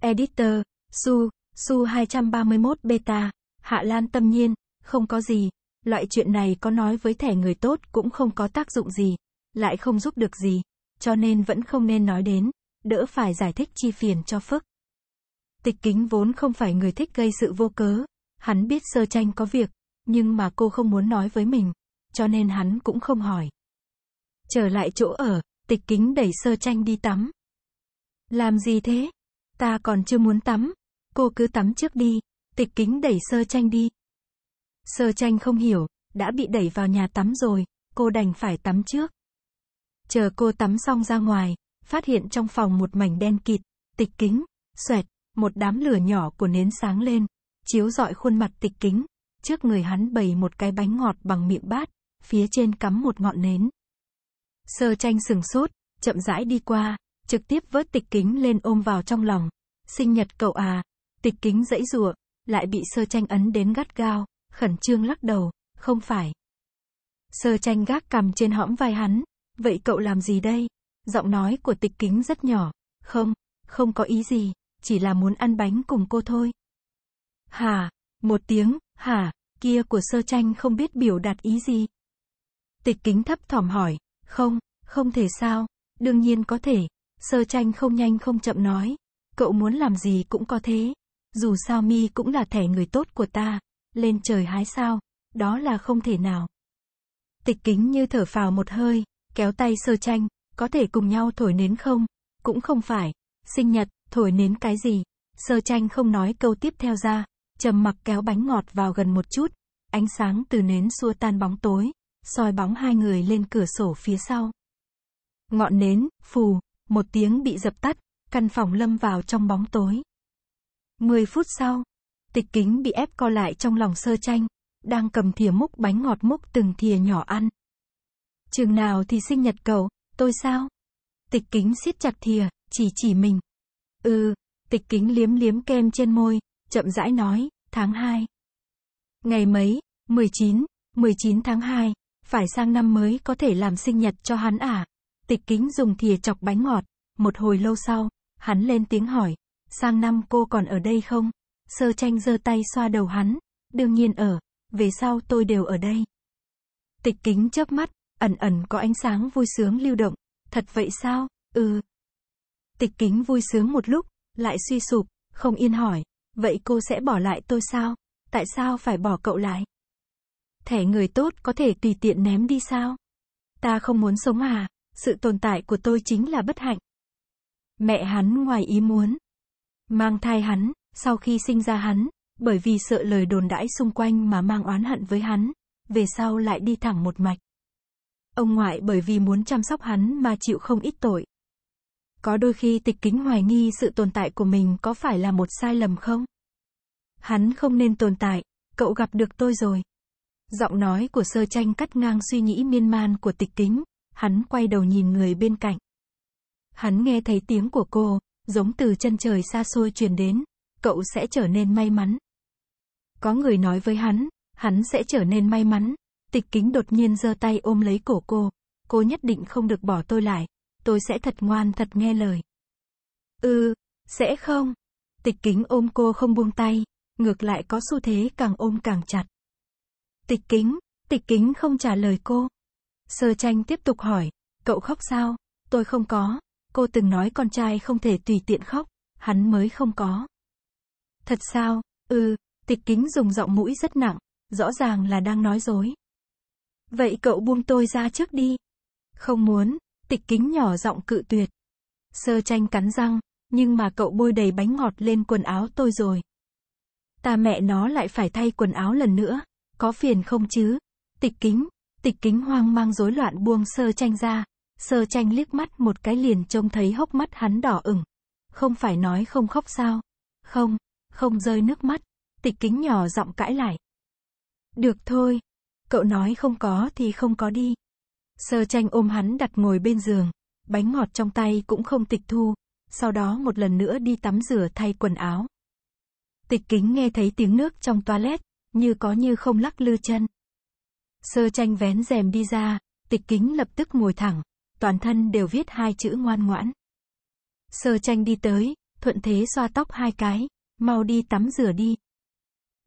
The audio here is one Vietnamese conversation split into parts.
Editor, Su, Su 231 Beta, Hạ Lan tâm nhiên, không có gì, loại chuyện này có nói với thẻ người tốt cũng không có tác dụng gì, lại không giúp được gì, cho nên vẫn không nên nói đến, đỡ phải giải thích chi phiền cho phức. Tịch kính vốn không phải người thích gây sự vô cớ, hắn biết sơ tranh có việc, nhưng mà cô không muốn nói với mình, cho nên hắn cũng không hỏi. Trở lại chỗ ở, tịch kính đẩy sơ tranh đi tắm. Làm gì thế? Ta còn chưa muốn tắm. Cô cứ tắm trước đi. Tịch kính đẩy sơ tranh đi. Sơ tranh không hiểu, đã bị đẩy vào nhà tắm rồi, cô đành phải tắm trước. Chờ cô tắm xong ra ngoài, phát hiện trong phòng một mảnh đen kịt, tịch kính, xoẹt, một đám lửa nhỏ của nến sáng lên, chiếu rọi khuôn mặt tịch kính, trước người hắn bày một cái bánh ngọt bằng miệng bát, phía trên cắm một ngọn nến. Sơ tranh sừng sốt, chậm rãi đi qua, trực tiếp vớt tịch kính lên ôm vào trong lòng. Sinh nhật cậu à, tịch kính dãy rủa lại bị sơ tranh ấn đến gắt gao, khẩn trương lắc đầu, không phải. Sơ tranh gác cầm trên hõm vai hắn, vậy cậu làm gì đây? Giọng nói của tịch kính rất nhỏ, không, không có ý gì, chỉ là muốn ăn bánh cùng cô thôi. Hà, một tiếng, hà, kia của sơ tranh không biết biểu đạt ý gì. Tịch kính thấp thỏm hỏi, không, không thể sao, đương nhiên có thể, Sơ tranh không nhanh không chậm nói. Cậu muốn làm gì cũng có thế. Dù sao mi cũng là thẻ người tốt của ta. Lên trời hái sao. Đó là không thể nào. Tịch kính như thở phào một hơi. Kéo tay sơ tranh. Có thể cùng nhau thổi nến không? Cũng không phải. Sinh nhật, thổi nến cái gì? Sơ tranh không nói câu tiếp theo ra. trầm mặc kéo bánh ngọt vào gần một chút. Ánh sáng từ nến xua tan bóng tối. soi bóng hai người lên cửa sổ phía sau ngọn nến, phù, một tiếng bị dập tắt, căn phòng lâm vào trong bóng tối. mười phút sau, tịch kính bị ép co lại trong lòng sơ chanh, đang cầm thìa múc bánh ngọt múc từng thìa nhỏ ăn. trường nào thì sinh nhật cậu, tôi sao? Tịch kính siết chặt thìa, chỉ chỉ mình. Ừ, tịch kính liếm liếm kem trên môi, chậm rãi nói, tháng 2. Ngày mấy, 19, 19 tháng 2, phải sang năm mới có thể làm sinh nhật cho hắn à? Tịch kính dùng thìa chọc bánh ngọt. Một hồi lâu sau, hắn lên tiếng hỏi. Sang năm cô còn ở đây không? Sơ tranh giơ tay xoa đầu hắn. Đương nhiên ở. Về sau tôi đều ở đây. Tịch kính chớp mắt. Ẩn ẩn có ánh sáng vui sướng lưu động. Thật vậy sao? Ừ. Tịch kính vui sướng một lúc, lại suy sụp, không yên hỏi. Vậy cô sẽ bỏ lại tôi sao? Tại sao phải bỏ cậu lại? Thẻ người tốt có thể tùy tiện ném đi sao? Ta không muốn sống à? sự tồn tại của tôi chính là bất hạnh. Mẹ hắn ngoài ý muốn. Mang thai hắn, sau khi sinh ra hắn, bởi vì sợ lời đồn đãi xung quanh mà mang oán hận với hắn, về sau lại đi thẳng một mạch. Ông ngoại bởi vì muốn chăm sóc hắn mà chịu không ít tội. Có đôi khi tịch kính hoài nghi sự tồn tại của mình có phải là một sai lầm không? Hắn không nên tồn tại, cậu gặp được tôi rồi. Giọng nói của sơ tranh cắt ngang suy nghĩ miên man của tịch kính, hắn quay đầu nhìn người bên cạnh. Hắn nghe thấy tiếng của cô, giống từ chân trời xa xôi truyền đến, cậu sẽ trở nên may mắn. Có người nói với hắn, hắn sẽ trở nên may mắn. Tịch kính đột nhiên giơ tay ôm lấy cổ cô, cô nhất định không được bỏ tôi lại, tôi sẽ thật ngoan thật nghe lời. Ừ, sẽ không. Tịch kính ôm cô không buông tay, ngược lại có xu thế càng ôm càng chặt. Tịch kính, tịch kính không trả lời cô. Sơ tranh tiếp tục hỏi, cậu khóc sao? Tôi không có. Cô từng nói con trai không thể tùy tiện khóc, hắn mới không có. Thật sao? Ừ, tịch kính dùng giọng mũi rất nặng, rõ ràng là đang nói dối. Vậy cậu buông tôi ra trước đi. Không muốn, tịch kính nhỏ giọng cự tuyệt. Sơ tranh cắn răng, nhưng mà cậu bôi đầy bánh ngọt lên quần áo tôi rồi. Ta mẹ nó lại phải thay quần áo lần nữa, có phiền không chứ? Tịch kính, Tịch kính hoang mang rối loạn buông sơ tranh ra. Sơ tranh liếc mắt một cái liền trông thấy hốc mắt hắn đỏ ửng. Không phải nói không khóc sao? Không, không rơi nước mắt. Tịch kính nhỏ giọng cãi lại. Được thôi. Cậu nói không có thì không có đi. Sơ tranh ôm hắn đặt ngồi bên giường. Bánh ngọt trong tay cũng không tịch thu. Sau đó một lần nữa đi tắm rửa thay quần áo. Tịch kính nghe thấy tiếng nước trong toilet, như có như không lắc lư chân. Sơ tranh vén rèm đi ra, tịch kính lập tức ngồi thẳng, toàn thân đều viết hai chữ ngoan ngoãn. Sơ tranh đi tới, thuận thế xoa tóc hai cái, mau đi tắm rửa đi.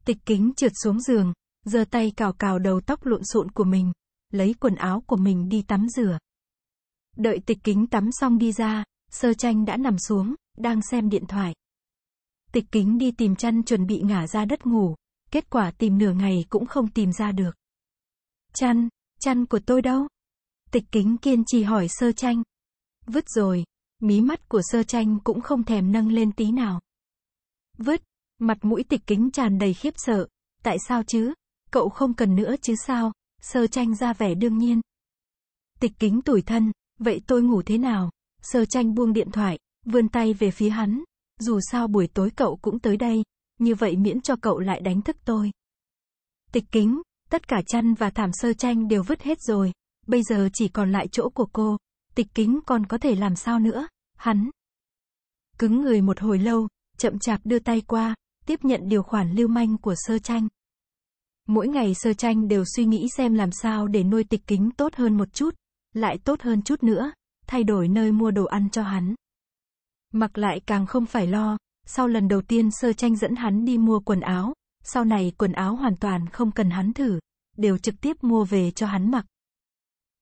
Tịch kính trượt xuống giường, giơ tay cào cào đầu tóc lộn xộn của mình, lấy quần áo của mình đi tắm rửa. Đợi tịch kính tắm xong đi ra, sơ tranh đã nằm xuống, đang xem điện thoại. Tịch kính đi tìm chăn chuẩn bị ngả ra đất ngủ, kết quả tìm nửa ngày cũng không tìm ra được. Chăn, chăn của tôi đâu? Tịch kính kiên trì hỏi sơ tranh. Vứt rồi, mí mắt của sơ tranh cũng không thèm nâng lên tí nào. Vứt, mặt mũi tịch kính tràn đầy khiếp sợ. Tại sao chứ? Cậu không cần nữa chứ sao? Sơ tranh ra vẻ đương nhiên. Tịch kính tủi thân, vậy tôi ngủ thế nào? Sơ tranh buông điện thoại, vươn tay về phía hắn. Dù sao buổi tối cậu cũng tới đây, như vậy miễn cho cậu lại đánh thức tôi. Tịch kính, Tất cả chăn và thảm sơ tranh đều vứt hết rồi. Bây giờ chỉ còn lại chỗ của cô. Tịch kính còn có thể làm sao nữa. Hắn. Cứng người một hồi lâu, chậm chạp đưa tay qua, tiếp nhận điều khoản lưu manh của sơ tranh. Mỗi ngày sơ tranh đều suy nghĩ xem làm sao để nuôi tịch kính tốt hơn một chút, lại tốt hơn chút nữa, thay đổi nơi mua đồ ăn cho hắn. Mặc lại càng không phải lo, sau lần đầu tiên sơ tranh dẫn hắn đi mua quần áo, sau này quần áo hoàn toàn không cần hắn thử, đều trực tiếp mua về cho hắn mặc.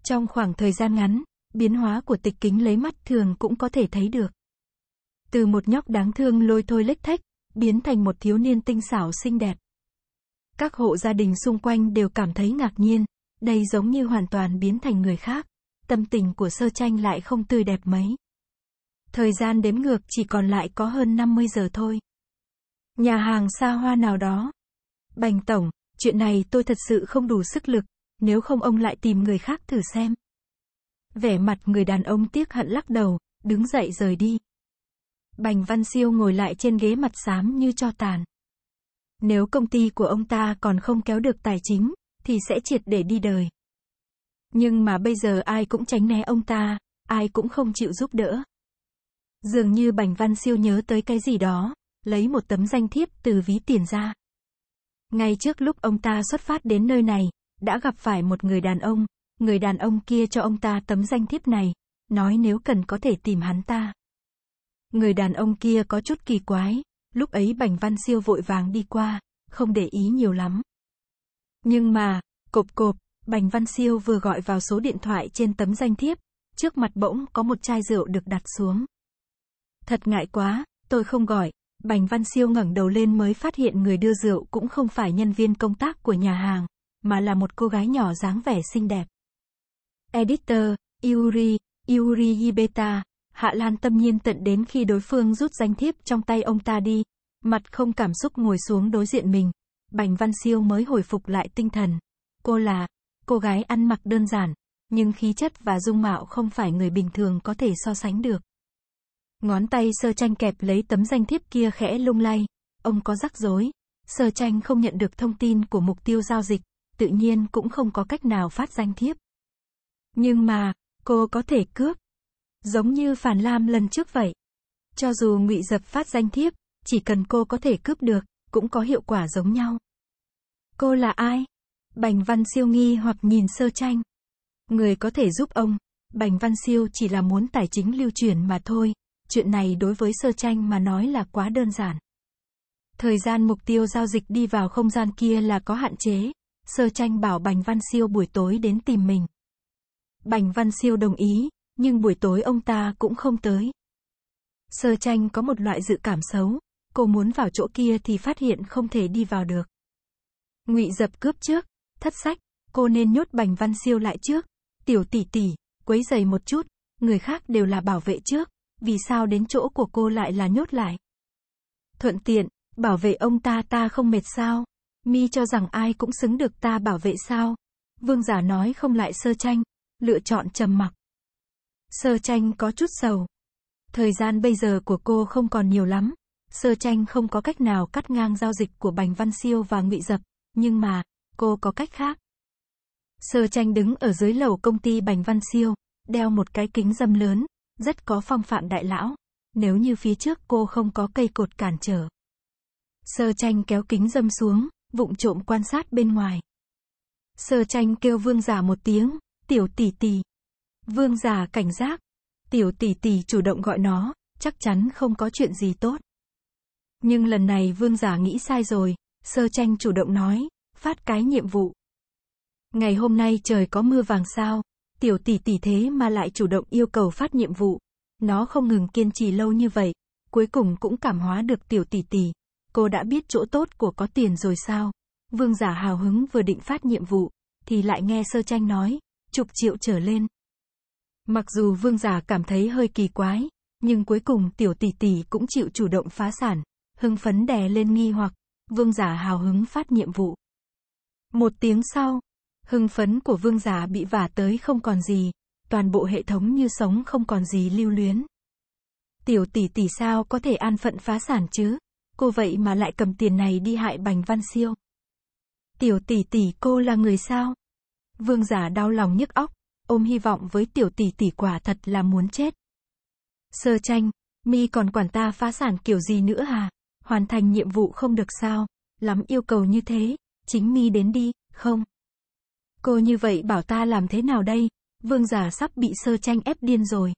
Trong khoảng thời gian ngắn, biến hóa của tịch kính lấy mắt thường cũng có thể thấy được. Từ một nhóc đáng thương lôi thôi lếch thách, biến thành một thiếu niên tinh xảo xinh đẹp. Các hộ gia đình xung quanh đều cảm thấy ngạc nhiên, đây giống như hoàn toàn biến thành người khác, tâm tình của sơ tranh lại không tươi đẹp mấy. Thời gian đếm ngược chỉ còn lại có hơn 50 giờ thôi. Nhà hàng xa hoa nào đó. Bành tổng, chuyện này tôi thật sự không đủ sức lực, nếu không ông lại tìm người khác thử xem. Vẻ mặt người đàn ông tiếc hận lắc đầu, đứng dậy rời đi. Bành Văn Siêu ngồi lại trên ghế mặt xám như cho tàn. Nếu công ty của ông ta còn không kéo được tài chính, thì sẽ triệt để đi đời. Nhưng mà bây giờ ai cũng tránh né ông ta, ai cũng không chịu giúp đỡ. Dường như Bành Văn Siêu nhớ tới cái gì đó, lấy một tấm danh thiếp từ ví tiền ra. Ngay trước lúc ông ta xuất phát đến nơi này, đã gặp phải một người đàn ông, người đàn ông kia cho ông ta tấm danh thiếp này, nói nếu cần có thể tìm hắn ta. Người đàn ông kia có chút kỳ quái, lúc ấy Bành Văn Siêu vội vàng đi qua, không để ý nhiều lắm. Nhưng mà, cộp cộp, Bành Văn Siêu vừa gọi vào số điện thoại trên tấm danh thiếp, trước mặt bỗng có một chai rượu được đặt xuống. Thật ngại quá, tôi không gọi, Bành Văn Siêu ngẩng đầu lên mới phát hiện người đưa rượu cũng không phải nhân viên công tác của nhà hàng, mà là một cô gái nhỏ dáng vẻ xinh đẹp. Editor, Yuri, Yuri Hibeta, Hạ Lan tâm nhiên tận đến khi đối phương rút danh thiếp trong tay ông ta đi, mặt không cảm xúc ngồi xuống đối diện mình. Bành Văn Siêu mới hồi phục lại tinh thần. Cô là, cô gái ăn mặc đơn giản, nhưng khí chất và dung mạo không phải người bình thường có thể so sánh được. Ngón tay sơ tranh kẹp lấy tấm danh thiếp kia khẽ lung lay. Ông có rắc rối. Sơ tranh không nhận được thông tin của mục tiêu giao dịch, tự nhiên cũng không có cách nào phát danh thiếp. Nhưng mà, cô có thể cướp. Giống như Phản Lam lần trước vậy. Cho dù ngụy dập phát danh thiếp, chỉ cần cô có thể cướp được, cũng có hiệu quả giống nhau. Cô là ai? Bành Văn Siêu nghi hoặc nhìn sơ tranh. Người có thể giúp ông, Bành Văn Siêu chỉ là muốn tài chính lưu chuyển mà thôi, chuyện này đối với sơ tranh mà nói là quá đơn giản. Thời gian mục tiêu giao dịch đi vào không gian kia là có hạn chế, sơ tranh bảo Bành Văn Siêu buổi tối đến tìm mình. Bành Văn Siêu đồng ý, nhưng buổi tối ông ta cũng không tới. Sơ tranh có một loại dự cảm xấu, cô muốn vào chỗ kia thì phát hiện không thể đi vào được. Ngụy dập cướp trước, thất sách, cô nên nhốt Bành Văn Siêu lại trước. Tiểu tỷ tỷ, quấy giày một chút, người khác đều là bảo vệ trước, vì sao đến chỗ của cô lại là nhốt lại? Thuận tiện, bảo vệ ông ta ta không mệt sao? Mi cho rằng ai cũng xứng được ta bảo vệ sao? Vương giả nói không lại sơ tranh, lựa chọn trầm mặc. Sơ tranh có chút sầu. Thời gian bây giờ của cô không còn nhiều lắm. Sơ tranh không có cách nào cắt ngang giao dịch của Bành Văn Siêu và Ngụy Dập, nhưng mà, cô có cách khác. Sơ tranh đứng ở dưới lầu công ty Bành Văn Siêu, đeo một cái kính dâm lớn, rất có phong phạm đại lão, nếu như phía trước cô không có cây cột cản trở. Sơ tranh kéo kính dâm xuống, vụng trộm quan sát bên ngoài. Sơ tranh kêu vương giả một tiếng, tiểu tỷ tỷ. Vương giả cảnh giác, tiểu tỷ tỷ chủ động gọi nó, chắc chắn không có chuyện gì tốt. Nhưng lần này vương giả nghĩ sai rồi, sơ tranh chủ động nói, phát cái nhiệm vụ. Ngày hôm nay trời có mưa vàng sao, Tiểu tỷ tỷ thế mà lại chủ động yêu cầu phát nhiệm vụ. Nó không ngừng kiên trì lâu như vậy, cuối cùng cũng cảm hóa được tiểu tỷ tỷ. Cô đã biết chỗ tốt của có tiền rồi sao? Vương giả hào hứng vừa định phát nhiệm vụ, thì lại nghe sơ tranh nói, chục triệu trở lên. Mặc dù vương giả cảm thấy hơi kỳ quái, nhưng cuối cùng tiểu tỷ tỷ cũng chịu chủ động phá sản, hưng phấn đè lên nghi hoặc, vương giả hào hứng phát nhiệm vụ. Một tiếng sau, Hưng phấn của vương giả bị vả tới không còn gì, toàn bộ hệ thống như sống không còn gì lưu luyến. Tiểu tỷ tỷ sao có thể an phận phá sản chứ? Cô vậy mà lại cầm tiền này đi hại Bành Văn Siêu. Tiểu tỷ tỷ cô là người sao? Vương giả đau lòng nhức óc, ôm hy vọng với tiểu tỷ tỷ quả thật là muốn chết. Sơ tranh, mi còn quản ta phá sản kiểu gì nữa hà? Hoàn thành nhiệm vụ không được sao? Lắm yêu cầu như thế, chính mi đến đi, không? Cô như vậy bảo ta làm thế nào đây? Vương giả sắp bị sơ tranh ép điên rồi.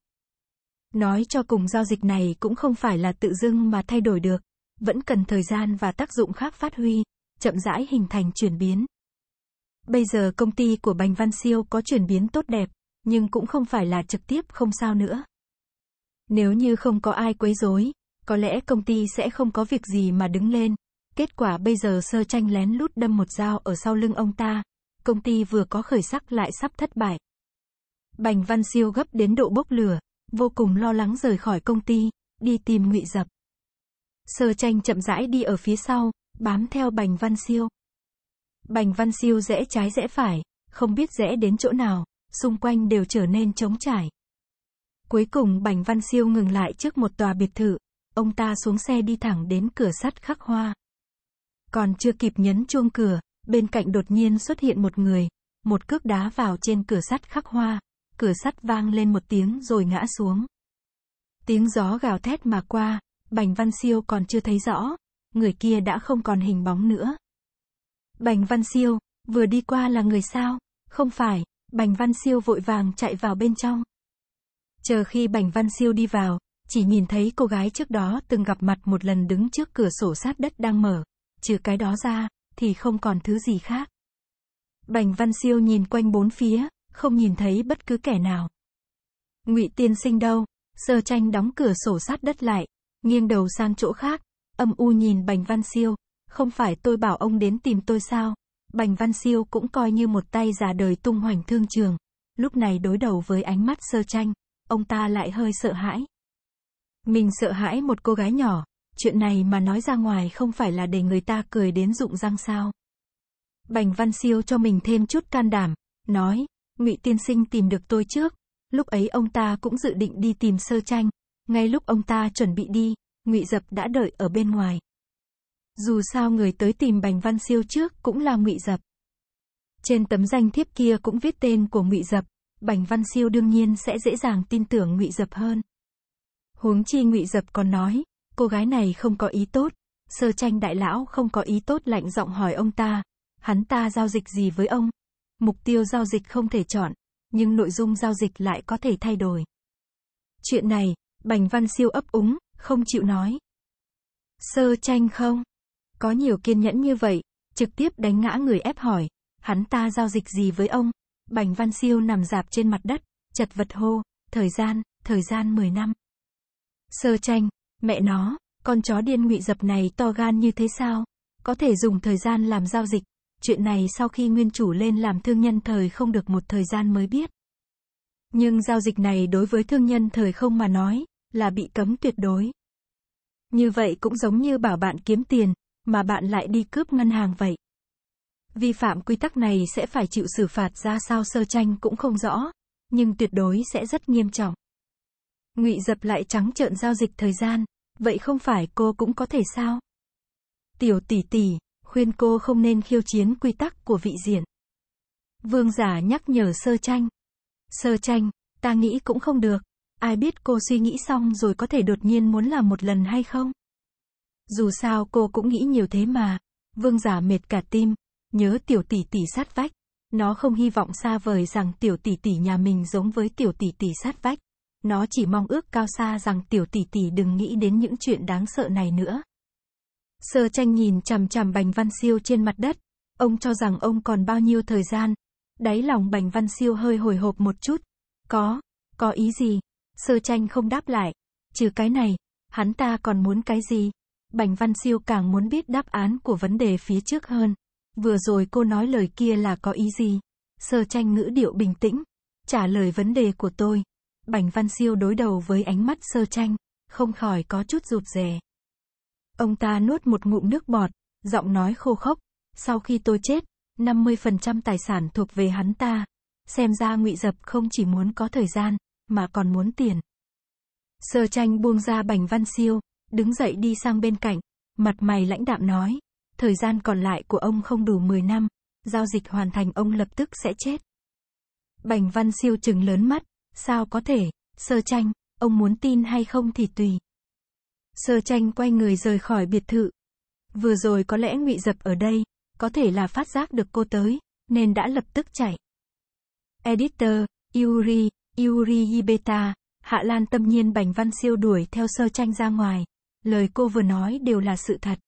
Nói cho cùng giao dịch này cũng không phải là tự dưng mà thay đổi được, vẫn cần thời gian và tác dụng khác phát huy, chậm rãi hình thành chuyển biến. Bây giờ công ty của Bành Văn Siêu có chuyển biến tốt đẹp, nhưng cũng không phải là trực tiếp không sao nữa. Nếu như không có ai quấy rối, có lẽ công ty sẽ không có việc gì mà đứng lên. Kết quả bây giờ sơ tranh lén lút đâm một dao ở sau lưng ông ta, công ty vừa có khởi sắc lại sắp thất bại. Bành Văn Siêu gấp đến độ bốc lửa, vô cùng lo lắng rời khỏi công ty, đi tìm Ngụy Dập. Sơ Tranh chậm rãi đi ở phía sau, bám theo Bành Văn Siêu. Bành Văn Siêu rẽ trái rẽ phải, không biết rẽ đến chỗ nào, xung quanh đều trở nên trống trải. Cuối cùng Bành Văn Siêu ngừng lại trước một tòa biệt thự, ông ta xuống xe đi thẳng đến cửa sắt khắc hoa. Còn chưa kịp nhấn chuông cửa, Bên cạnh đột nhiên xuất hiện một người, một cước đá vào trên cửa sắt khắc hoa, cửa sắt vang lên một tiếng rồi ngã xuống. Tiếng gió gào thét mà qua, Bành Văn Siêu còn chưa thấy rõ, người kia đã không còn hình bóng nữa. Bành Văn Siêu, vừa đi qua là người sao? Không phải, Bành Văn Siêu vội vàng chạy vào bên trong. Chờ khi Bành Văn Siêu đi vào, chỉ nhìn thấy cô gái trước đó từng gặp mặt một lần đứng trước cửa sổ sát đất đang mở. Trừ cái đó ra, thì không còn thứ gì khác. Bành Văn Siêu nhìn quanh bốn phía, không nhìn thấy bất cứ kẻ nào. Ngụy Tiên Sinh đâu? Sơ Tranh đóng cửa sổ sát đất lại, nghiêng đầu sang chỗ khác, âm u nhìn Bành Văn Siêu, "Không phải tôi bảo ông đến tìm tôi sao?" Bành Văn Siêu cũng coi như một tay già đời tung hoành thương trường, lúc này đối đầu với ánh mắt Sơ Tranh, ông ta lại hơi sợ hãi. Mình sợ hãi một cô gái nhỏ, chuyện này mà nói ra ngoài không phải là để người ta cười đến rụng răng sao. Bành Văn Siêu cho mình thêm chút can đảm, nói, ngụy tiên sinh tìm được tôi trước, lúc ấy ông ta cũng dự định đi tìm sơ tranh, ngay lúc ông ta chuẩn bị đi, ngụy dập đã đợi ở bên ngoài. Dù sao người tới tìm Bành Văn Siêu trước cũng là ngụy dập. Trên tấm danh thiếp kia cũng viết tên của ngụy dập, Bành Văn Siêu đương nhiên sẽ dễ dàng tin tưởng ngụy dập hơn. Huống chi ngụy dập còn nói, cô gái này không có ý tốt. Sơ tranh đại lão không có ý tốt lạnh giọng hỏi ông ta, hắn ta giao dịch gì với ông? Mục tiêu giao dịch không thể chọn, nhưng nội dung giao dịch lại có thể thay đổi. Chuyện này, Bành Văn Siêu ấp úng, không chịu nói. Sơ tranh không? Có nhiều kiên nhẫn như vậy, trực tiếp đánh ngã người ép hỏi, hắn ta giao dịch gì với ông? Bành Văn Siêu nằm dạp trên mặt đất, chật vật hô, thời gian, thời gian 10 năm. Sơ tranh, Mẹ nó, con chó điên ngụy dập này to gan như thế sao? Có thể dùng thời gian làm giao dịch. Chuyện này sau khi nguyên chủ lên làm thương nhân thời không được một thời gian mới biết. Nhưng giao dịch này đối với thương nhân thời không mà nói, là bị cấm tuyệt đối. Như vậy cũng giống như bảo bạn kiếm tiền, mà bạn lại đi cướp ngân hàng vậy. Vi phạm quy tắc này sẽ phải chịu xử phạt ra sao sơ tranh cũng không rõ, nhưng tuyệt đối sẽ rất nghiêm trọng. Ngụy Dập lại trắng trợn giao dịch thời gian, vậy không phải cô cũng có thể sao? Tiểu tỷ tỷ, khuyên cô không nên khiêu chiến quy tắc của vị diện. Vương giả nhắc nhở sơ tranh. Sơ tranh, ta nghĩ cũng không được. Ai biết cô suy nghĩ xong rồi có thể đột nhiên muốn làm một lần hay không? Dù sao cô cũng nghĩ nhiều thế mà. Vương giả mệt cả tim, nhớ tiểu tỷ tỷ sát vách. Nó không hy vọng xa vời rằng tiểu tỷ tỷ nhà mình giống với tiểu tỷ tỷ sát vách. Nó chỉ mong ước cao xa rằng tiểu tỷ tỷ đừng nghĩ đến những chuyện đáng sợ này nữa. Sơ tranh nhìn chằm chằm Bành Văn Siêu trên mặt đất. Ông cho rằng ông còn bao nhiêu thời gian. Đáy lòng Bành Văn Siêu hơi hồi hộp một chút. Có, có ý gì? Sơ tranh không đáp lại. Trừ cái này, hắn ta còn muốn cái gì? Bành Văn Siêu càng muốn biết đáp án của vấn đề phía trước hơn. Vừa rồi cô nói lời kia là có ý gì? Sơ tranh ngữ điệu bình tĩnh. Trả lời vấn đề của tôi. Bành Văn Siêu đối đầu với ánh mắt sơ tranh, không khỏi có chút rụt rè. Ông ta nuốt một ngụm nước bọt, giọng nói khô khốc, sau khi tôi chết, 50% tài sản thuộc về hắn ta. Xem ra ngụy Dập không chỉ muốn có thời gian, mà còn muốn tiền. Sơ tranh buông ra Bành Văn Siêu, đứng dậy đi sang bên cạnh, mặt mày lãnh đạm nói, thời gian còn lại của ông không đủ 10 năm, giao dịch hoàn thành ông lập tức sẽ chết. Bành Văn Siêu chừng lớn mắt, sao có thể, sơ tranh, ông muốn tin hay không thì tùy. Sơ tranh quay người rời khỏi biệt thự. Vừa rồi có lẽ ngụy dập ở đây, có thể là phát giác được cô tới, nên đã lập tức chạy. Editor, Yuri, Yuri Ibeta, Hạ Lan tâm nhiên Bành Văn Siêu đuổi theo sơ tranh ra ngoài. Lời cô vừa nói đều là sự thật.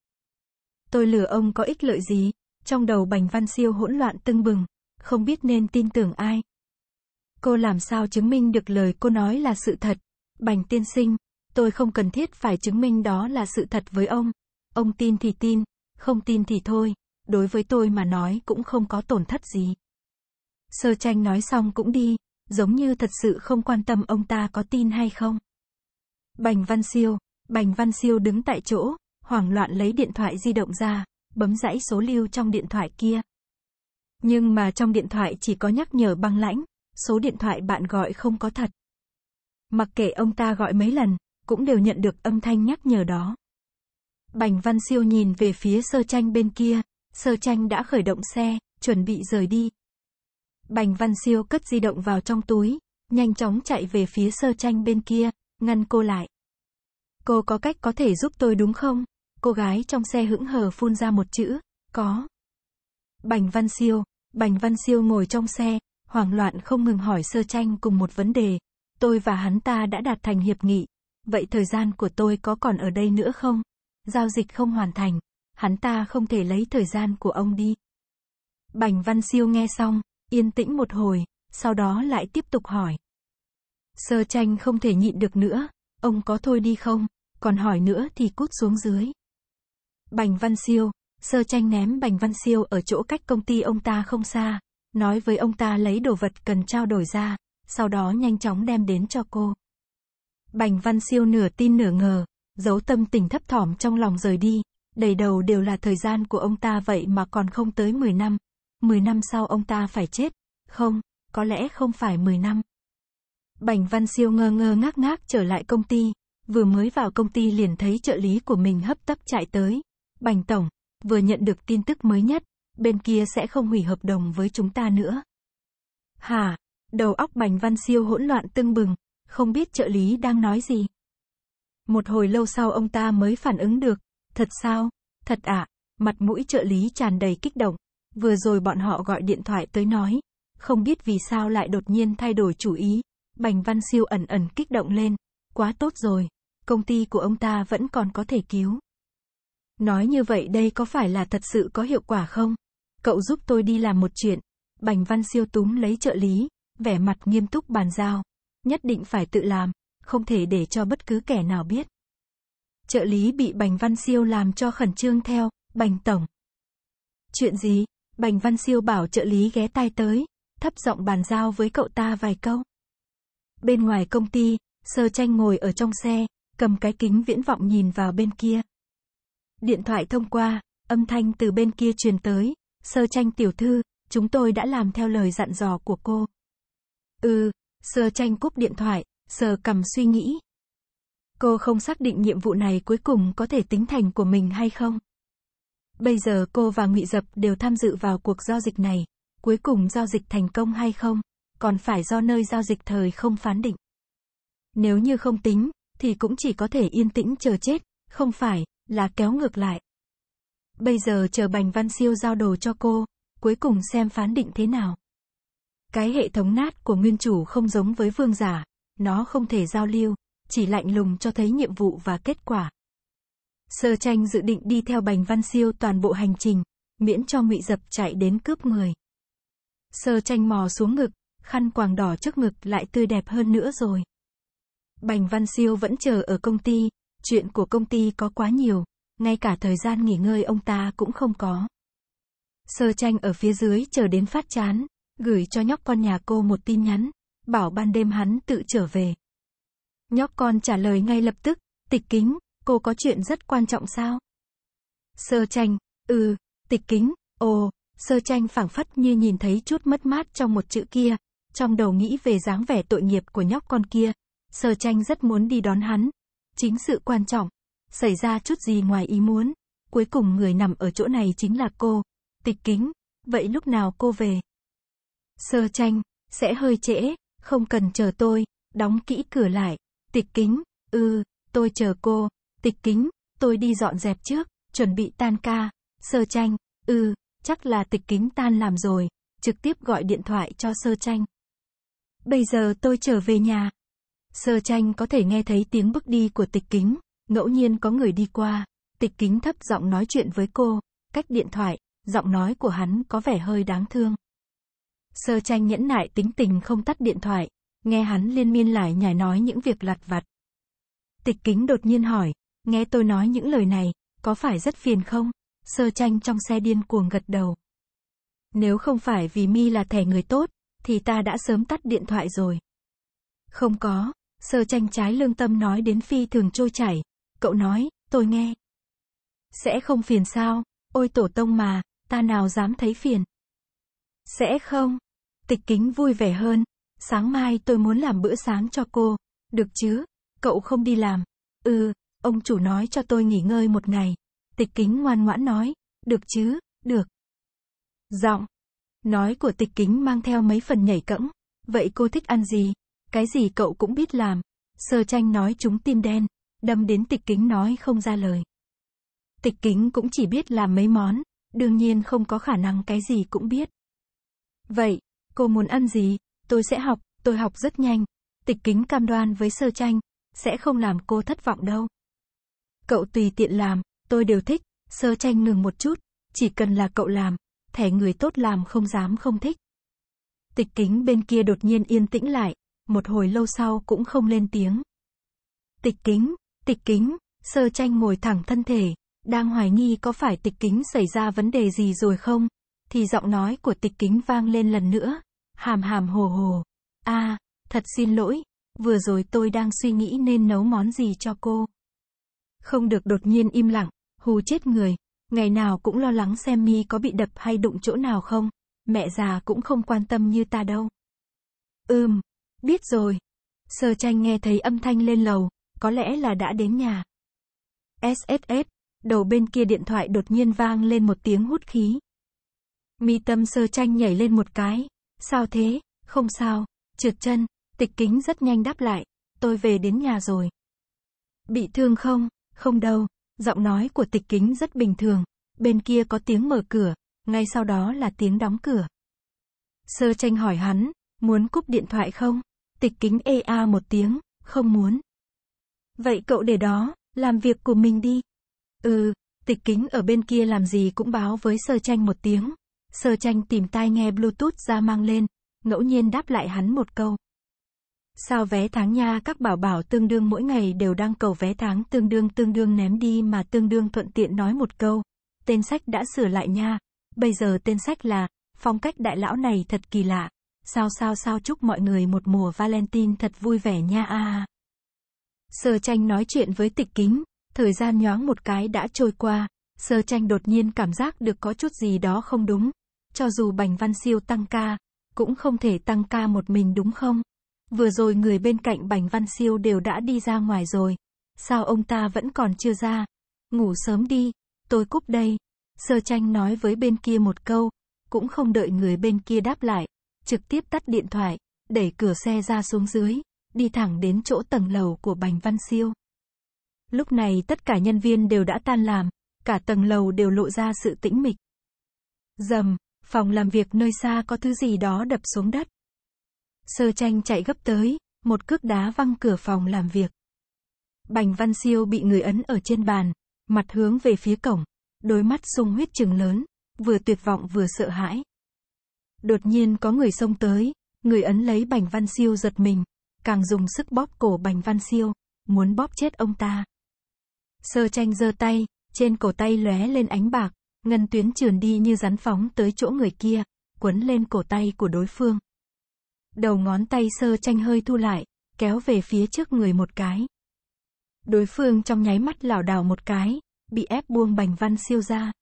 Tôi lừa ông có ích lợi gì? Trong đầu Bành Văn Siêu hỗn loạn tưng bừng, không biết nên tin tưởng ai cô làm sao chứng minh được lời cô nói là sự thật. Bành tiên sinh, tôi không cần thiết phải chứng minh đó là sự thật với ông. Ông tin thì tin, không tin thì thôi, đối với tôi mà nói cũng không có tổn thất gì. Sơ tranh nói xong cũng đi, giống như thật sự không quan tâm ông ta có tin hay không. Bành Văn Siêu, Bành Văn Siêu đứng tại chỗ, hoảng loạn lấy điện thoại di động ra, bấm dãy số lưu trong điện thoại kia. Nhưng mà trong điện thoại chỉ có nhắc nhở băng lãnh, số điện thoại bạn gọi không có thật. Mặc kệ ông ta gọi mấy lần, cũng đều nhận được âm thanh nhắc nhở đó. Bành Văn Siêu nhìn về phía sơ tranh bên kia, sơ tranh đã khởi động xe, chuẩn bị rời đi. Bành Văn Siêu cất di động vào trong túi, nhanh chóng chạy về phía sơ tranh bên kia, ngăn cô lại. Cô có cách có thể giúp tôi đúng không? Cô gái trong xe hững hờ phun ra một chữ, có. Bành Văn Siêu, Bành Văn Siêu ngồi trong xe, hoảng loạn không ngừng hỏi sơ tranh cùng một vấn đề. Tôi và hắn ta đã đạt thành hiệp nghị. Vậy thời gian của tôi có còn ở đây nữa không? Giao dịch không hoàn thành. Hắn ta không thể lấy thời gian của ông đi. Bành Văn Siêu nghe xong, yên tĩnh một hồi, sau đó lại tiếp tục hỏi. Sơ tranh không thể nhịn được nữa, ông có thôi đi không, còn hỏi nữa thì cút xuống dưới. Bành Văn Siêu, sơ tranh ném Bành Văn Siêu ở chỗ cách công ty ông ta không xa, nói với ông ta lấy đồ vật cần trao đổi ra, sau đó nhanh chóng đem đến cho cô. Bành Văn Siêu nửa tin nửa ngờ, giấu tâm tình thấp thỏm trong lòng rời đi, đầy đầu đều là thời gian của ông ta vậy mà còn không tới 10 năm. 10 năm sau ông ta phải chết, không, có lẽ không phải 10 năm. Bành Văn Siêu ngơ ngơ ngác ngác trở lại công ty, vừa mới vào công ty liền thấy trợ lý của mình hấp tấp chạy tới. Bành Tổng, vừa nhận được tin tức mới nhất, bên kia sẽ không hủy hợp đồng với chúng ta nữa. Hả? Đầu óc Bành Văn Siêu hỗn loạn tưng bừng, không biết trợ lý đang nói gì. Một hồi lâu sau ông ta mới phản ứng được, thật sao? Thật ạ, à? mặt mũi trợ lý tràn đầy kích động, vừa rồi bọn họ gọi điện thoại tới nói, không biết vì sao lại đột nhiên thay đổi chủ ý, Bành Văn Siêu ẩn ẩn kích động lên, quá tốt rồi, công ty của ông ta vẫn còn có thể cứu. Nói như vậy đây có phải là thật sự có hiệu quả không? Cậu giúp tôi đi làm một chuyện. Bành Văn Siêu túm lấy trợ lý, vẻ mặt nghiêm túc bàn giao. Nhất định phải tự làm, không thể để cho bất cứ kẻ nào biết. Trợ lý bị Bành Văn Siêu làm cho khẩn trương theo, Bành Tổng. Chuyện gì? Bành Văn Siêu bảo trợ lý ghé tai tới, thấp giọng bàn giao với cậu ta vài câu. Bên ngoài công ty, Sơ Tranh ngồi ở trong xe, cầm cái kính viễn vọng nhìn vào bên kia. Điện thoại thông qua, âm thanh từ bên kia truyền tới, Sơ tranh tiểu thư, chúng tôi đã làm theo lời dặn dò của cô. Ừ, sơ tranh cúp điện thoại, sơ cầm suy nghĩ. Cô không xác định nhiệm vụ này cuối cùng có thể tính thành của mình hay không. Bây giờ cô và Ngụy Dập đều tham dự vào cuộc giao dịch này, cuối cùng giao dịch thành công hay không, còn phải do nơi giao dịch thời không phán định. Nếu như không tính, thì cũng chỉ có thể yên tĩnh chờ chết, không phải, là kéo ngược lại. Bây giờ chờ Bành Văn Siêu giao đồ cho cô, cuối cùng xem phán định thế nào. Cái hệ thống nát của nguyên chủ không giống với vương giả, nó không thể giao lưu, chỉ lạnh lùng cho thấy nhiệm vụ và kết quả. Sơ tranh dự định đi theo Bành Văn Siêu toàn bộ hành trình, miễn cho ngụy dập chạy đến cướp người. Sơ tranh mò xuống ngực, khăn quàng đỏ trước ngực lại tươi đẹp hơn nữa rồi. Bành Văn Siêu vẫn chờ ở công ty, chuyện của công ty có quá nhiều, ngay cả thời gian nghỉ ngơi ông ta cũng không có. Sơ tranh ở phía dưới chờ đến phát chán, gửi cho nhóc con nhà cô một tin nhắn, bảo ban đêm hắn tự trở về. Nhóc con trả lời ngay lập tức, tịch kính, cô có chuyện rất quan trọng sao? Sơ tranh, ừ, tịch kính, ồ, sơ tranh phảng phất như nhìn thấy chút mất mát trong một chữ kia, trong đầu nghĩ về dáng vẻ tội nghiệp của nhóc con kia. Sơ tranh rất muốn đi đón hắn. Chính sự quan trọng, xảy ra chút gì ngoài ý muốn. Cuối cùng người nằm ở chỗ này chính là cô. Tịch kính, vậy lúc nào cô về? Sơ tranh, sẽ hơi trễ, không cần chờ tôi, đóng kỹ cửa lại. Tịch kính, ừ, tôi chờ cô. Tịch kính, tôi đi dọn dẹp trước, chuẩn bị tan ca. Sơ tranh, ừ, chắc là tịch kính tan làm rồi, trực tiếp gọi điện thoại cho sơ tranh. Bây giờ tôi trở về nhà. Sơ tranh có thể nghe thấy tiếng bước đi của tịch kính. Ngẫu nhiên có người đi qua, tịch kính thấp giọng nói chuyện với cô, cách điện thoại, giọng nói của hắn có vẻ hơi đáng thương. Sơ tranh nhẫn nại tính tình không tắt điện thoại, nghe hắn liên miên lại nhảy nói những việc lặt vặt. Tịch kính đột nhiên hỏi, nghe tôi nói những lời này, có phải rất phiền không? Sơ tranh trong xe điên cuồng gật đầu. Nếu không phải vì mi là thẻ người tốt, thì ta đã sớm tắt điện thoại rồi. Không có, sơ tranh trái lương tâm nói đến phi thường trôi chảy, Cậu nói, tôi nghe. Sẽ không phiền sao, ôi tổ tông mà, ta nào dám thấy phiền. Sẽ không. Tịch kính vui vẻ hơn. Sáng mai tôi muốn làm bữa sáng cho cô. Được chứ? Cậu không đi làm. Ừ, ông chủ nói cho tôi nghỉ ngơi một ngày. Tịch kính ngoan ngoãn nói. Được chứ? Được. Giọng. Nói của tịch kính mang theo mấy phần nhảy cẫng. Vậy cô thích ăn gì? Cái gì cậu cũng biết làm. Sơ tranh nói chúng tim đen đâm đến tịch kính nói không ra lời. Tịch kính cũng chỉ biết làm mấy món, đương nhiên không có khả năng cái gì cũng biết. Vậy, cô muốn ăn gì, tôi sẽ học, tôi học rất nhanh. Tịch kính cam đoan với sơ tranh, sẽ không làm cô thất vọng đâu. Cậu tùy tiện làm, tôi đều thích, sơ tranh ngừng một chút, chỉ cần là cậu làm, thẻ người tốt làm không dám không thích. Tịch kính bên kia đột nhiên yên tĩnh lại, một hồi lâu sau cũng không lên tiếng. Tịch kính, Tịch kính, sơ tranh ngồi thẳng thân thể, đang hoài nghi có phải tịch kính xảy ra vấn đề gì rồi không, thì giọng nói của tịch kính vang lên lần nữa, hàm hàm hồ hồ. a thật xin lỗi, vừa rồi tôi đang suy nghĩ nên nấu món gì cho cô. Không được đột nhiên im lặng, hù chết người, ngày nào cũng lo lắng xem mi có bị đập hay đụng chỗ nào không, mẹ già cũng không quan tâm như ta đâu. Ừm, biết rồi. Sơ tranh nghe thấy âm thanh lên lầu, có lẽ là đã đến nhà. SSS, đầu bên kia điện thoại đột nhiên vang lên một tiếng hút khí. Mi tâm sơ tranh nhảy lên một cái. Sao thế? Không sao. Trượt chân. Tịch kính rất nhanh đáp lại. Tôi về đến nhà rồi. Bị thương không? Không đâu. Giọng nói của tịch kính rất bình thường. Bên kia có tiếng mở cửa. Ngay sau đó là tiếng đóng cửa. Sơ tranh hỏi hắn. Muốn cúp điện thoại không? Tịch kính ê e a một tiếng. Không muốn. Vậy cậu để đó, làm việc của mình đi. Ừ, tịch kính ở bên kia làm gì cũng báo với sơ tranh một tiếng. Sơ tranh tìm tai nghe Bluetooth ra mang lên, ngẫu nhiên đáp lại hắn một câu. Sao vé tháng nha các bảo bảo tương đương mỗi ngày đều đang cầu vé tháng tương đương tương đương ném đi mà tương đương thuận tiện nói một câu. Tên sách đã sửa lại nha. Bây giờ tên sách là, phong cách đại lão này thật kỳ lạ. Sao sao sao chúc mọi người một mùa Valentine thật vui vẻ nha a. À. Sơ tranh nói chuyện với tịch kính, thời gian nhoáng một cái đã trôi qua, sơ tranh đột nhiên cảm giác được có chút gì đó không đúng. Cho dù Bành Văn Siêu tăng ca, cũng không thể tăng ca một mình đúng không? Vừa rồi người bên cạnh Bành Văn Siêu đều đã đi ra ngoài rồi. Sao ông ta vẫn còn chưa ra? Ngủ sớm đi, tôi cúp đây. Sơ tranh nói với bên kia một câu, cũng không đợi người bên kia đáp lại, trực tiếp tắt điện thoại, đẩy cửa xe ra xuống dưới đi thẳng đến chỗ tầng lầu của Bành Văn Siêu. Lúc này tất cả nhân viên đều đã tan làm, cả tầng lầu đều lộ ra sự tĩnh mịch. Dầm, phòng làm việc nơi xa có thứ gì đó đập xuống đất. Sơ tranh chạy gấp tới, một cước đá văng cửa phòng làm việc. Bành Văn Siêu bị người ấn ở trên bàn, mặt hướng về phía cổng, đôi mắt sung huyết trừng lớn, vừa tuyệt vọng vừa sợ hãi. Đột nhiên có người xông tới, người ấn lấy Bành Văn Siêu giật mình, càng dùng sức bóp cổ Bành Văn Siêu, muốn bóp chết ông ta. Sơ tranh giơ tay, trên cổ tay lóe lên ánh bạc, ngân tuyến trườn đi như rắn phóng tới chỗ người kia, quấn lên cổ tay của đối phương. Đầu ngón tay sơ tranh hơi thu lại, kéo về phía trước người một cái. Đối phương trong nháy mắt lảo đảo một cái, bị ép buông Bành Văn Siêu ra.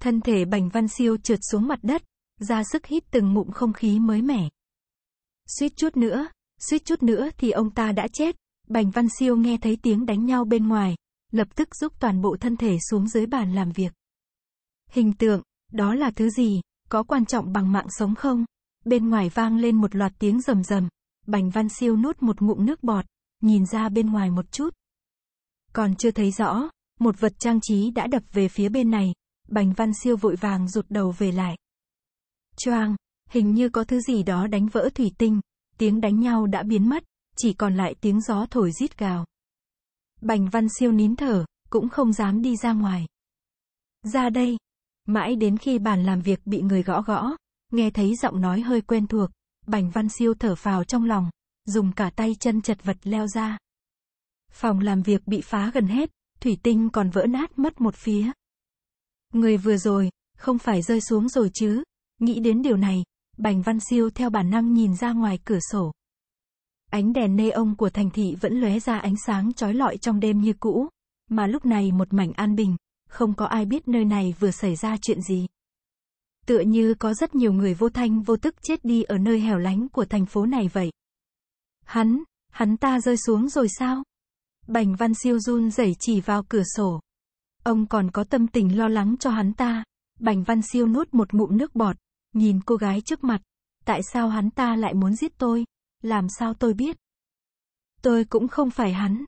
Thân thể Bành Văn Siêu trượt xuống mặt đất, ra sức hít từng ngụm không khí mới mẻ. Suýt chút nữa, suýt chút nữa thì ông ta đã chết. Bành Văn Siêu nghe thấy tiếng đánh nhau bên ngoài, lập tức giúp toàn bộ thân thể xuống dưới bàn làm việc. Hình tượng, đó là thứ gì, có quan trọng bằng mạng sống không? Bên ngoài vang lên một loạt tiếng rầm rầm, Bành Văn Siêu nuốt một ngụm nước bọt, nhìn ra bên ngoài một chút. Còn chưa thấy rõ, một vật trang trí đã đập về phía bên này, Bành Văn Siêu vội vàng rụt đầu về lại. Choang, hình như có thứ gì đó đánh vỡ thủy tinh, tiếng đánh nhau đã biến mất, chỉ còn lại tiếng gió thổi rít gào. Bành Văn Siêu nín thở, cũng không dám đi ra ngoài. Ra đây. Mãi đến khi bàn làm việc bị người gõ gõ, nghe thấy giọng nói hơi quen thuộc, Bành Văn Siêu thở phào trong lòng, dùng cả tay chân chật vật leo ra. Phòng làm việc bị phá gần hết, thủy tinh còn vỡ nát mất một phía. Người vừa rồi, không phải rơi xuống rồi chứ, nghĩ đến điều này, Bành Văn Siêu theo bản năng nhìn ra ngoài cửa sổ. Ánh đèn nê ông của thành thị vẫn lóe ra ánh sáng trói lọi trong đêm như cũ, mà lúc này một mảnh an bình, không có ai biết nơi này vừa xảy ra chuyện gì. Tựa như có rất nhiều người vô thanh vô tức chết đi ở nơi hẻo lánh của thành phố này vậy. Hắn, hắn ta rơi xuống rồi sao? Bành Văn Siêu run rẩy chỉ vào cửa sổ. Ông còn có tâm tình lo lắng cho hắn ta. Bành Văn Siêu nuốt một ngụm nước bọt, Nhìn cô gái trước mặt. Tại sao hắn ta lại muốn giết tôi? Làm sao tôi biết? Tôi cũng không phải hắn.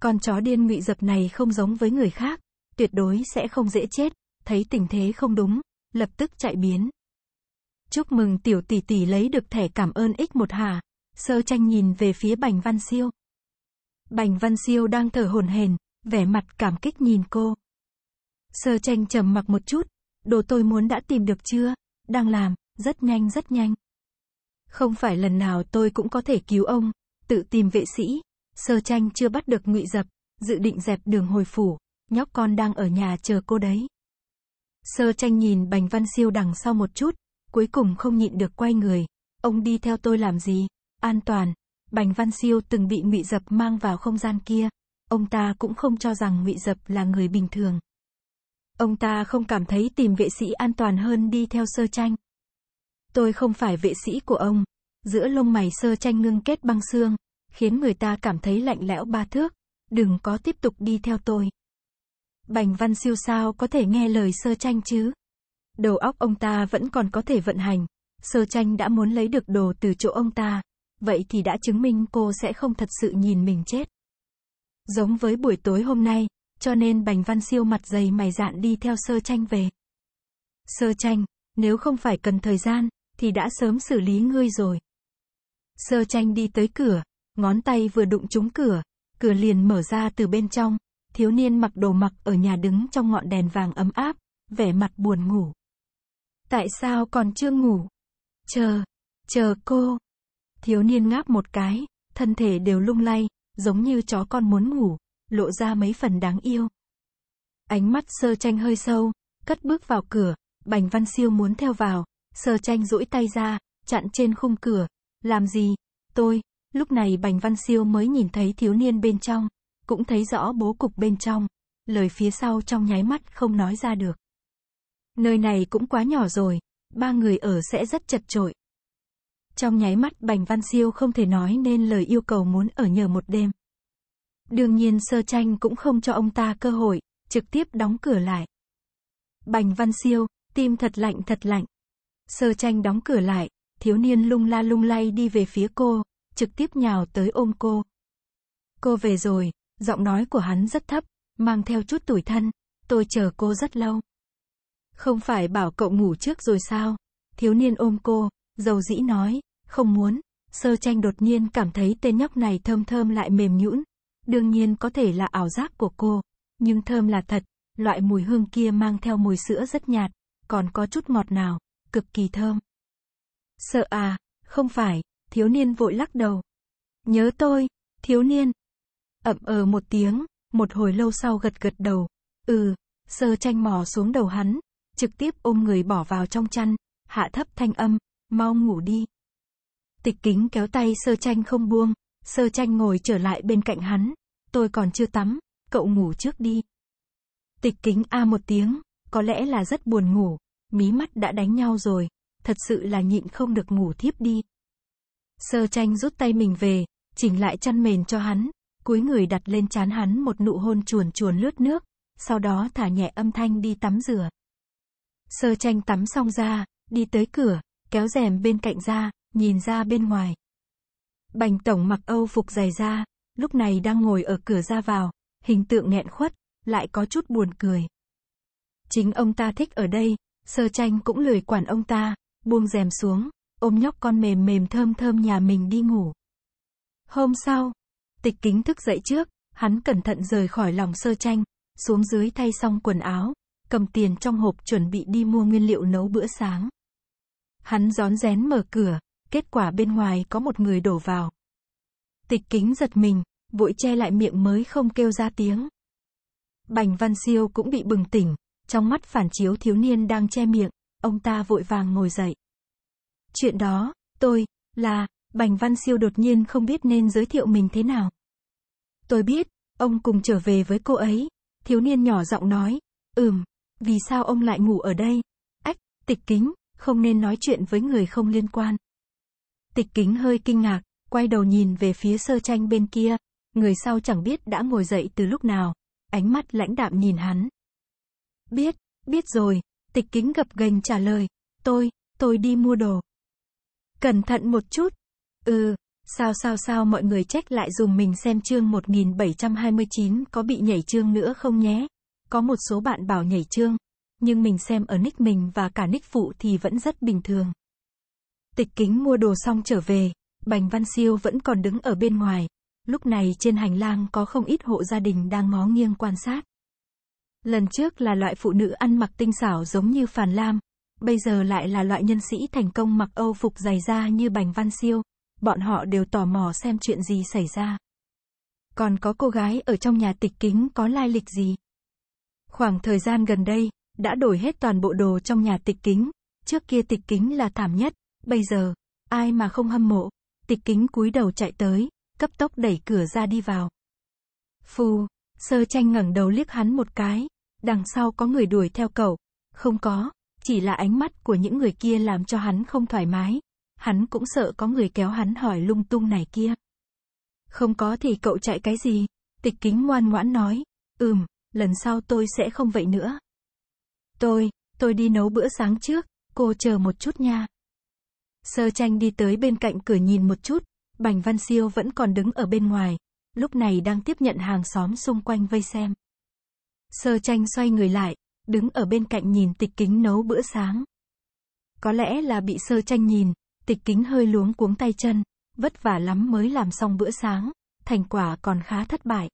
Con chó điên ngụy dập này không giống với người khác. Tuyệt đối sẽ không dễ chết. Thấy tình thế không đúng. Lập tức chạy biến. Chúc mừng tiểu tỷ tỷ lấy được thẻ cảm ơn X1 hà. Sơ tranh nhìn về phía Bành Văn Siêu. Bành Văn Siêu đang thở hổn hển, vẻ mặt cảm kích nhìn cô. Sơ tranh trầm mặc một chút, đồ tôi muốn đã tìm được chưa? đang làm, rất nhanh rất nhanh. Không phải lần nào tôi cũng có thể cứu ông, tự tìm vệ sĩ. Sơ tranh chưa bắt được ngụy dập, dự định dẹp đường hồi phủ, nhóc con đang ở nhà chờ cô đấy. Sơ tranh nhìn Bành Văn Siêu đằng sau một chút, cuối cùng không nhịn được quay người. Ông đi theo tôi làm gì? An toàn. Bành Văn Siêu từng bị ngụy dập mang vào không gian kia. Ông ta cũng không cho rằng ngụy dập là người bình thường. Ông ta không cảm thấy tìm vệ sĩ an toàn hơn đi theo sơ tranh. Tôi không phải vệ sĩ của ông. Giữa lông mày sơ tranh ngưng kết băng xương, khiến người ta cảm thấy lạnh lẽo ba thước. Đừng có tiếp tục đi theo tôi. Bành văn siêu sao có thể nghe lời sơ tranh chứ? Đầu óc ông ta vẫn còn có thể vận hành. Sơ tranh đã muốn lấy được đồ từ chỗ ông ta. Vậy thì đã chứng minh cô sẽ không thật sự nhìn mình chết. Giống với buổi tối hôm nay, cho nên Bành Văn Siêu mặt dày mày dạn đi theo sơ tranh về. Sơ tranh, nếu không phải cần thời gian, thì đã sớm xử lý ngươi rồi. Sơ tranh đi tới cửa, ngón tay vừa đụng trúng cửa, cửa liền mở ra từ bên trong, thiếu niên mặc đồ mặc ở nhà đứng trong ngọn đèn vàng ấm áp, vẻ mặt buồn ngủ. Tại sao còn chưa ngủ? Chờ, chờ cô. Thiếu niên ngáp một cái, thân thể đều lung lay, giống như chó con muốn ngủ lộ ra mấy phần đáng yêu. Ánh mắt sơ tranh hơi sâu, cất bước vào cửa, Bành Văn Siêu muốn theo vào, sơ tranh duỗi tay ra, chặn trên khung cửa, làm gì, tôi, lúc này Bành Văn Siêu mới nhìn thấy thiếu niên bên trong, cũng thấy rõ bố cục bên trong, lời phía sau trong nháy mắt không nói ra được. Nơi này cũng quá nhỏ rồi, ba người ở sẽ rất chật chội. Trong nháy mắt Bành Văn Siêu không thể nói nên lời yêu cầu muốn ở nhờ một đêm. Đương nhiên sơ tranh cũng không cho ông ta cơ hội, trực tiếp đóng cửa lại. Bành Văn Siêu, tim thật lạnh thật lạnh. Sơ tranh đóng cửa lại, thiếu niên lung la lung lay đi về phía cô, trực tiếp nhào tới ôm cô. Cô về rồi, giọng nói của hắn rất thấp, mang theo chút tủi thân, tôi chờ cô rất lâu. Không phải bảo cậu ngủ trước rồi sao? Thiếu niên ôm cô, dầu dĩ nói, không muốn. Sơ tranh đột nhiên cảm thấy tên nhóc này thơm thơm lại mềm nhũn, Đương nhiên có thể là ảo giác của cô, nhưng thơm là thật, loại mùi hương kia mang theo mùi sữa rất nhạt, còn có chút ngọt nào, cực kỳ thơm. Sợ à, không phải, thiếu niên vội lắc đầu. Nhớ tôi, thiếu niên. Ậm ờ một tiếng, một hồi lâu sau gật gật đầu. Ừ, sơ tranh mò xuống đầu hắn, trực tiếp ôm người bỏ vào trong chăn, hạ thấp thanh âm, mau ngủ đi. Tịch kính kéo tay sơ tranh không buông, sơ tranh ngồi trở lại bên cạnh hắn, tôi còn chưa tắm, cậu ngủ trước đi. Tịch kính a một tiếng, có lẽ là rất buồn ngủ, mí mắt đã đánh nhau rồi, thật sự là nhịn không được ngủ thiếp đi. Sơ tranh rút tay mình về, chỉnh lại chăn mền cho hắn, cúi người đặt lên chán hắn một nụ hôn chuồn chuồn lướt nước, sau đó thả nhẹ âm thanh đi tắm rửa. Sơ tranh tắm xong ra, đi tới cửa, kéo rèm bên cạnh ra, nhìn ra bên ngoài. Bành tổng mặc âu phục dày ra lúc này đang ngồi ở cửa ra vào, hình tượng nghẹn khuất, lại có chút buồn cười. Chính ông ta thích ở đây, sơ tranh cũng lười quản ông ta, buông rèm xuống, ôm nhóc con mềm mềm thơm thơm nhà mình đi ngủ. Hôm sau, tịch kính thức dậy trước, hắn cẩn thận rời khỏi lòng sơ tranh, xuống dưới thay xong quần áo, cầm tiền trong hộp chuẩn bị đi mua nguyên liệu nấu bữa sáng. Hắn gión rén mở cửa, kết quả bên ngoài có một người đổ vào. Tịch kính giật mình, vội che lại miệng mới không kêu ra tiếng. Bành Văn Siêu cũng bị bừng tỉnh, trong mắt phản chiếu thiếu niên đang che miệng, ông ta vội vàng ngồi dậy. Chuyện đó, tôi, là, Bành Văn Siêu đột nhiên không biết nên giới thiệu mình thế nào. Tôi biết, ông cùng trở về với cô ấy, thiếu niên nhỏ giọng nói, ừm, vì sao ông lại ngủ ở đây? Ách, tịch kính, không nên nói chuyện với người không liên quan. Tịch kính hơi kinh ngạc, quay đầu nhìn về phía sơ tranh bên kia, Người sau chẳng biết đã ngồi dậy từ lúc nào. Ánh mắt lãnh đạm nhìn hắn. Biết, biết rồi. Tịch kính gập gành trả lời. Tôi, tôi đi mua đồ. Cẩn thận một chút. Ừ, sao sao sao mọi người trách lại dùng mình xem chương 1729 có bị nhảy chương nữa không nhé. Có một số bạn bảo nhảy chương. Nhưng mình xem ở nick mình và cả nick phụ thì vẫn rất bình thường. Tịch kính mua đồ xong trở về, Bành Văn Siêu vẫn còn đứng ở bên ngoài, Lúc này trên hành lang có không ít hộ gia đình đang ngó nghiêng quan sát. Lần trước là loại phụ nữ ăn mặc tinh xảo giống như Phàn Lam, bây giờ lại là loại nhân sĩ thành công mặc Âu phục dày da như Bành Văn Siêu, bọn họ đều tò mò xem chuyện gì xảy ra. Còn có cô gái ở trong nhà tịch kính có lai lịch gì? Khoảng thời gian gần đây, đã đổi hết toàn bộ đồ trong nhà tịch kính, trước kia tịch kính là thảm nhất, bây giờ, ai mà không hâm mộ, tịch kính cúi đầu chạy tới, cấp tốc đẩy cửa ra đi vào. Phu, sơ tranh ngẩng đầu liếc hắn một cái, đằng sau có người đuổi theo cậu. Không có, chỉ là ánh mắt của những người kia làm cho hắn không thoải mái. Hắn cũng sợ có người kéo hắn hỏi lung tung này kia. Không có thì cậu chạy cái gì? Tịch kính ngoan ngoãn nói. Ừm, lần sau tôi sẽ không vậy nữa. Tôi, tôi đi nấu bữa sáng trước, cô chờ một chút nha. Sơ tranh đi tới bên cạnh cửa nhìn một chút, Bành Văn Siêu vẫn còn đứng ở bên ngoài, lúc này đang tiếp nhận hàng xóm xung quanh vây xem. Sơ tranh xoay người lại, đứng ở bên cạnh nhìn tịch kính nấu bữa sáng. Có lẽ là bị sơ tranh nhìn, tịch kính hơi luống cuống tay chân, vất vả lắm mới làm xong bữa sáng, thành quả còn khá thất bại.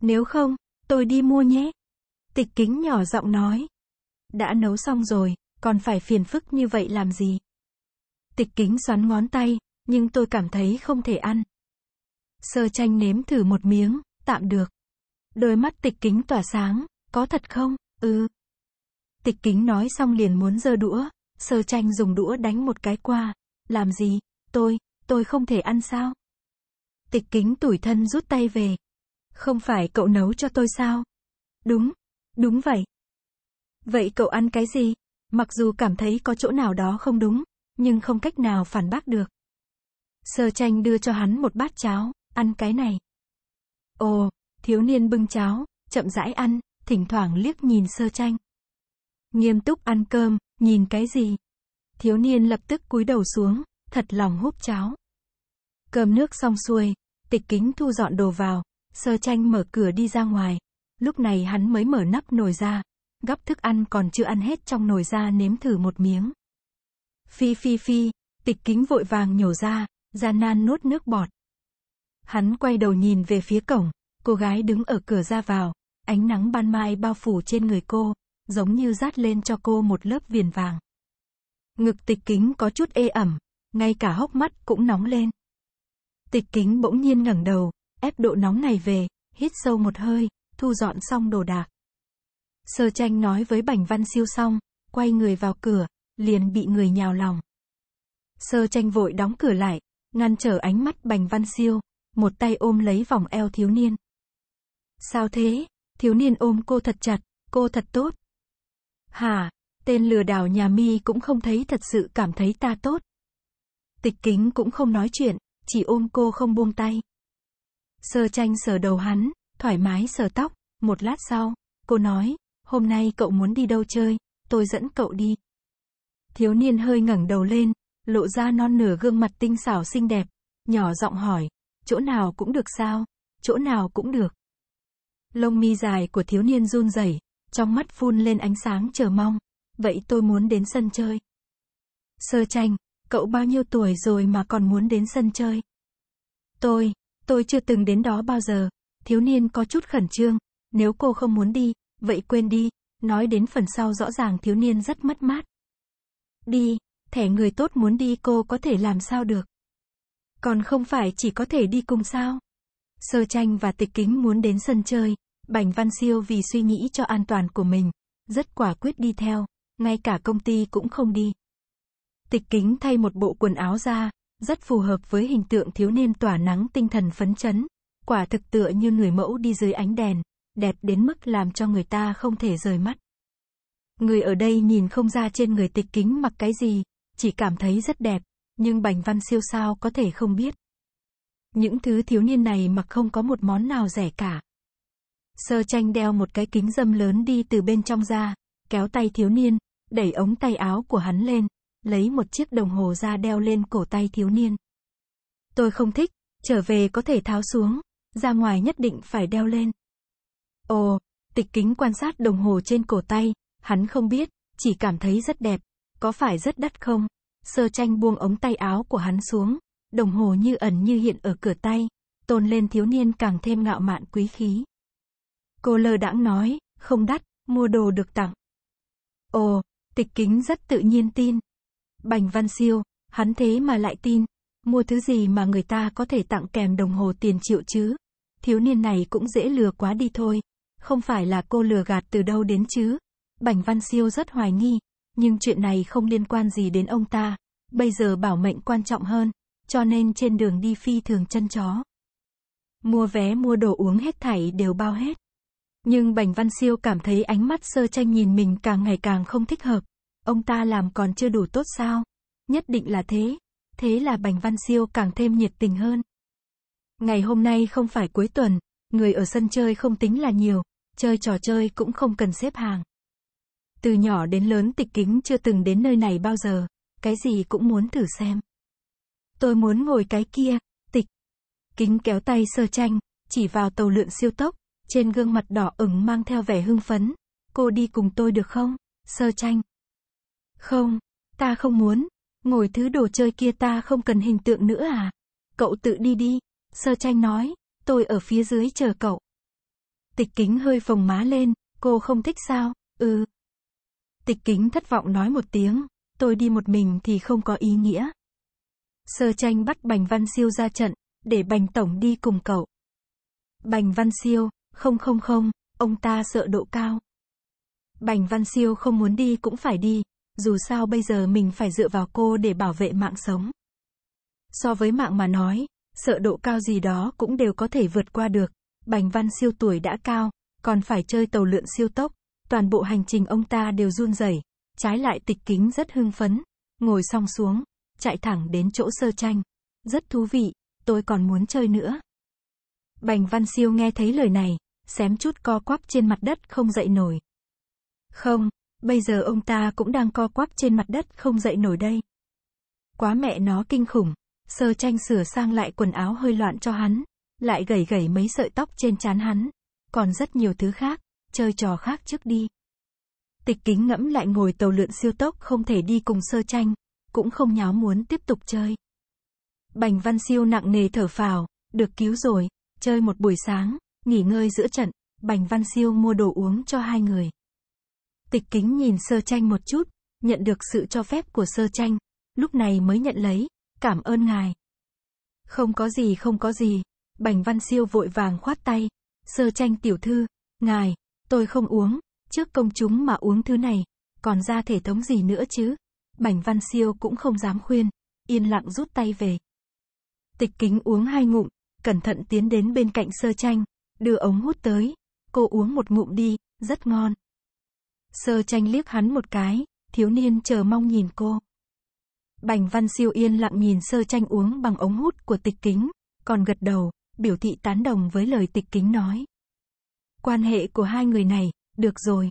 Nếu không, tôi đi mua nhé. Tịch kính nhỏ giọng nói. Đã nấu xong rồi, còn phải phiền phức như vậy làm gì? Tịch kính xoắn ngón tay, nhưng tôi cảm thấy không thể ăn. Sơ chanh nếm thử một miếng, tạm được. Đôi mắt tịch kính tỏa sáng, có thật không? Ừ. Tịch kính nói xong liền muốn giơ đũa, sơ chanh dùng đũa đánh một cái qua. Làm gì? Tôi, tôi không thể ăn sao? Tịch kính tủi thân rút tay về. Không phải cậu nấu cho tôi sao? Đúng, đúng vậy. Vậy cậu ăn cái gì? Mặc dù cảm thấy có chỗ nào đó không đúng, nhưng không cách nào phản bác được. Sơ tranh đưa cho hắn một bát cháo, ăn cái này. Ồ, thiếu niên bưng cháo, chậm rãi ăn, thỉnh thoảng liếc nhìn sơ tranh. Nghiêm túc ăn cơm, nhìn cái gì? Thiếu niên lập tức cúi đầu xuống, thật lòng húp cháo. Cơm nước xong xuôi, tịch kính thu dọn đồ vào, sơ tranh mở cửa đi ra ngoài. Lúc này hắn mới mở nắp nồi ra, gắp thức ăn còn chưa ăn hết trong nồi ra nếm thử một miếng. Phi phi phi, tịch kính vội vàng nhổ ra, gian nan nuốt nước bọt. Hắn quay đầu nhìn về phía cổng, cô gái đứng ở cửa ra vào, ánh nắng ban mai bao phủ trên người cô, giống như dát lên cho cô một lớp viền vàng. Ngực tịch kính có chút ê ẩm, ngay cả hốc mắt cũng nóng lên. Tịch kính bỗng nhiên ngẩng đầu, ép độ nóng này về, hít sâu một hơi, thu dọn xong đồ đạc. Sơ tranh nói với Bành Văn Siêu xong, quay người vào cửa, liền bị người nhào lòng. Sơ tranh vội đóng cửa lại, ngăn trở ánh mắt Bành Văn Siêu, một tay ôm lấy vòng eo thiếu niên. Sao thế? Thiếu niên ôm cô thật chặt, cô thật tốt. Hà, tên lừa đảo nhà mi cũng không thấy thật sự cảm thấy ta tốt. Tịch kính cũng không nói chuyện, chỉ ôm cô không buông tay. Sơ tranh sờ đầu hắn, thoải mái sờ tóc, một lát sau, cô nói, hôm nay cậu muốn đi đâu chơi, tôi dẫn cậu đi. Thiếu niên hơi ngẩng đầu lên, lộ ra non nửa gương mặt tinh xảo xinh đẹp, nhỏ giọng hỏi, chỗ nào cũng được sao, chỗ nào cũng được. Lông mi dài của thiếu niên run rẩy, trong mắt phun lên ánh sáng chờ mong, vậy tôi muốn đến sân chơi. Sơ tranh, cậu bao nhiêu tuổi rồi mà còn muốn đến sân chơi? Tôi, tôi chưa từng đến đó bao giờ, thiếu niên có chút khẩn trương, nếu cô không muốn đi, vậy quên đi, nói đến phần sau rõ ràng thiếu niên rất mất mát. Đi, thẻ người tốt muốn đi cô có thể làm sao được. Còn không phải chỉ có thể đi cùng sao. Sơ tranh và tịch kính muốn đến sân chơi, Bành Văn Siêu vì suy nghĩ cho an toàn của mình, rất quả quyết đi theo, ngay cả công ty cũng không đi. Tịch kính thay một bộ quần áo ra, rất phù hợp với hình tượng thiếu niên tỏa nắng tinh thần phấn chấn, quả thực tựa như người mẫu đi dưới ánh đèn, đẹp đến mức làm cho người ta không thể rời mắt. Người ở đây nhìn không ra trên người tịch kính mặc cái gì, chỉ cảm thấy rất đẹp, nhưng Bành Văn Siêu sao có thể không biết. Những thứ thiếu niên này mặc không có một món nào rẻ cả. Sơ tranh đeo một cái kính dâm lớn đi từ bên trong ra, kéo tay thiếu niên, đẩy ống tay áo của hắn lên, lấy một chiếc đồng hồ ra đeo lên cổ tay thiếu niên. Tôi không thích, trở về có thể tháo xuống, ra ngoài nhất định phải đeo lên. Ồ, tịch kính quan sát đồng hồ trên cổ tay, hắn không biết, chỉ cảm thấy rất đẹp, có phải rất đắt không? Sơ tranh buông ống tay áo của hắn xuống, đồng hồ như ẩn như hiện ở cửa tay, tôn lên thiếu niên càng thêm ngạo mạn quý khí. Cô lơ đãng nói, không đắt, mua đồ được tặng. Ồ, tịch kính rất tự nhiên tin. Bành Văn Siêu, hắn thế mà lại tin, mua thứ gì mà người ta có thể tặng kèm đồng hồ tiền triệu chứ. Thiếu niên này cũng dễ lừa quá đi thôi, không phải là cô lừa gạt từ đâu đến chứ. Bành Văn Siêu rất hoài nghi, nhưng chuyện này không liên quan gì đến ông ta. Bây giờ bảo mệnh quan trọng hơn, cho nên trên đường đi phi thường chân chó. Mua vé mua đồ uống hết thảy đều bao hết. Nhưng Bành Văn Siêu cảm thấy ánh mắt sơ tranh nhìn mình càng ngày càng không thích hợp. Ông ta làm còn chưa đủ tốt sao? Nhất định là thế. Thế là Bành Văn Siêu càng thêm nhiệt tình hơn. Ngày hôm nay không phải cuối tuần, người ở sân chơi không tính là nhiều, chơi trò chơi cũng không cần xếp hàng. Từ nhỏ đến lớn tịch kính chưa từng đến nơi này bao giờ, cái gì cũng muốn thử xem. Tôi muốn ngồi cái kia, tịch. Kính kéo tay sơ tranh, chỉ vào tàu lượn siêu tốc, trên gương mặt đỏ ửng mang theo vẻ hưng phấn. Cô đi cùng tôi được không? Sơ tranh. Không, ta không muốn. Ngồi thứ đồ chơi kia ta không cần hình tượng nữa à? Cậu tự đi đi. Sơ tranh nói, tôi ở phía dưới chờ cậu. Tịch kính hơi phồng má lên, cô không thích sao? Ừ, Tịch kính thất vọng nói một tiếng, tôi đi một mình thì không có ý nghĩa. Sơ tranh bắt Bành Văn Siêu ra trận, để Bành Tổng đi cùng cậu. Bành Văn Siêu, không không không, ông ta sợ độ cao. Bành Văn Siêu không muốn đi cũng phải đi, dù sao bây giờ mình phải dựa vào cô để bảo vệ mạng sống. So với mạng mà nói, sợ độ cao gì đó cũng đều có thể vượt qua được. Bành Văn Siêu tuổi đã cao, còn phải chơi tàu lượn siêu tốc, Toàn bộ hành trình ông ta đều run rẩy, trái lại tịch kính rất hưng phấn, ngồi xong xuống, chạy thẳng đến chỗ sơ tranh. Rất thú vị, tôi còn muốn chơi nữa. Bành Văn Siêu nghe thấy lời này, xém chút co quắp trên mặt đất không dậy nổi. Không, bây giờ ông ta cũng đang co quắp trên mặt đất không dậy nổi đây. Quá mẹ nó kinh khủng, sơ tranh sửa sang lại quần áo hơi loạn cho hắn, lại gẩy gẩy mấy sợi tóc trên trán hắn, còn rất nhiều thứ khác chơi trò khác trước đi. Tịch kính ngẫm lại ngồi tàu lượn siêu tốc không thể đi cùng sơ tranh, cũng không nháo muốn tiếp tục chơi. Bành văn siêu nặng nề thở phào, được cứu rồi, chơi một buổi sáng, nghỉ ngơi giữa trận, bành văn siêu mua đồ uống cho hai người. Tịch kính nhìn sơ tranh một chút, nhận được sự cho phép của sơ tranh, lúc này mới nhận lấy, cảm ơn ngài. Không có gì không có gì, bành văn siêu vội vàng khoát tay, sơ tranh tiểu thư, ngài, Tôi không uống, trước công chúng mà uống thứ này, còn ra thể thống gì nữa chứ? Bảnh Văn Siêu cũng không dám khuyên, yên lặng rút tay về. Tịch kính uống hai ngụm, cẩn thận tiến đến bên cạnh sơ chanh, đưa ống hút tới, cô uống một ngụm đi, rất ngon. Sơ tranh liếc hắn một cái, thiếu niên chờ mong nhìn cô. Bành văn siêu yên lặng nhìn sơ tranh uống bằng ống hút của tịch kính, còn gật đầu, biểu thị tán đồng với lời tịch kính nói. Quan hệ của hai người này, được rồi.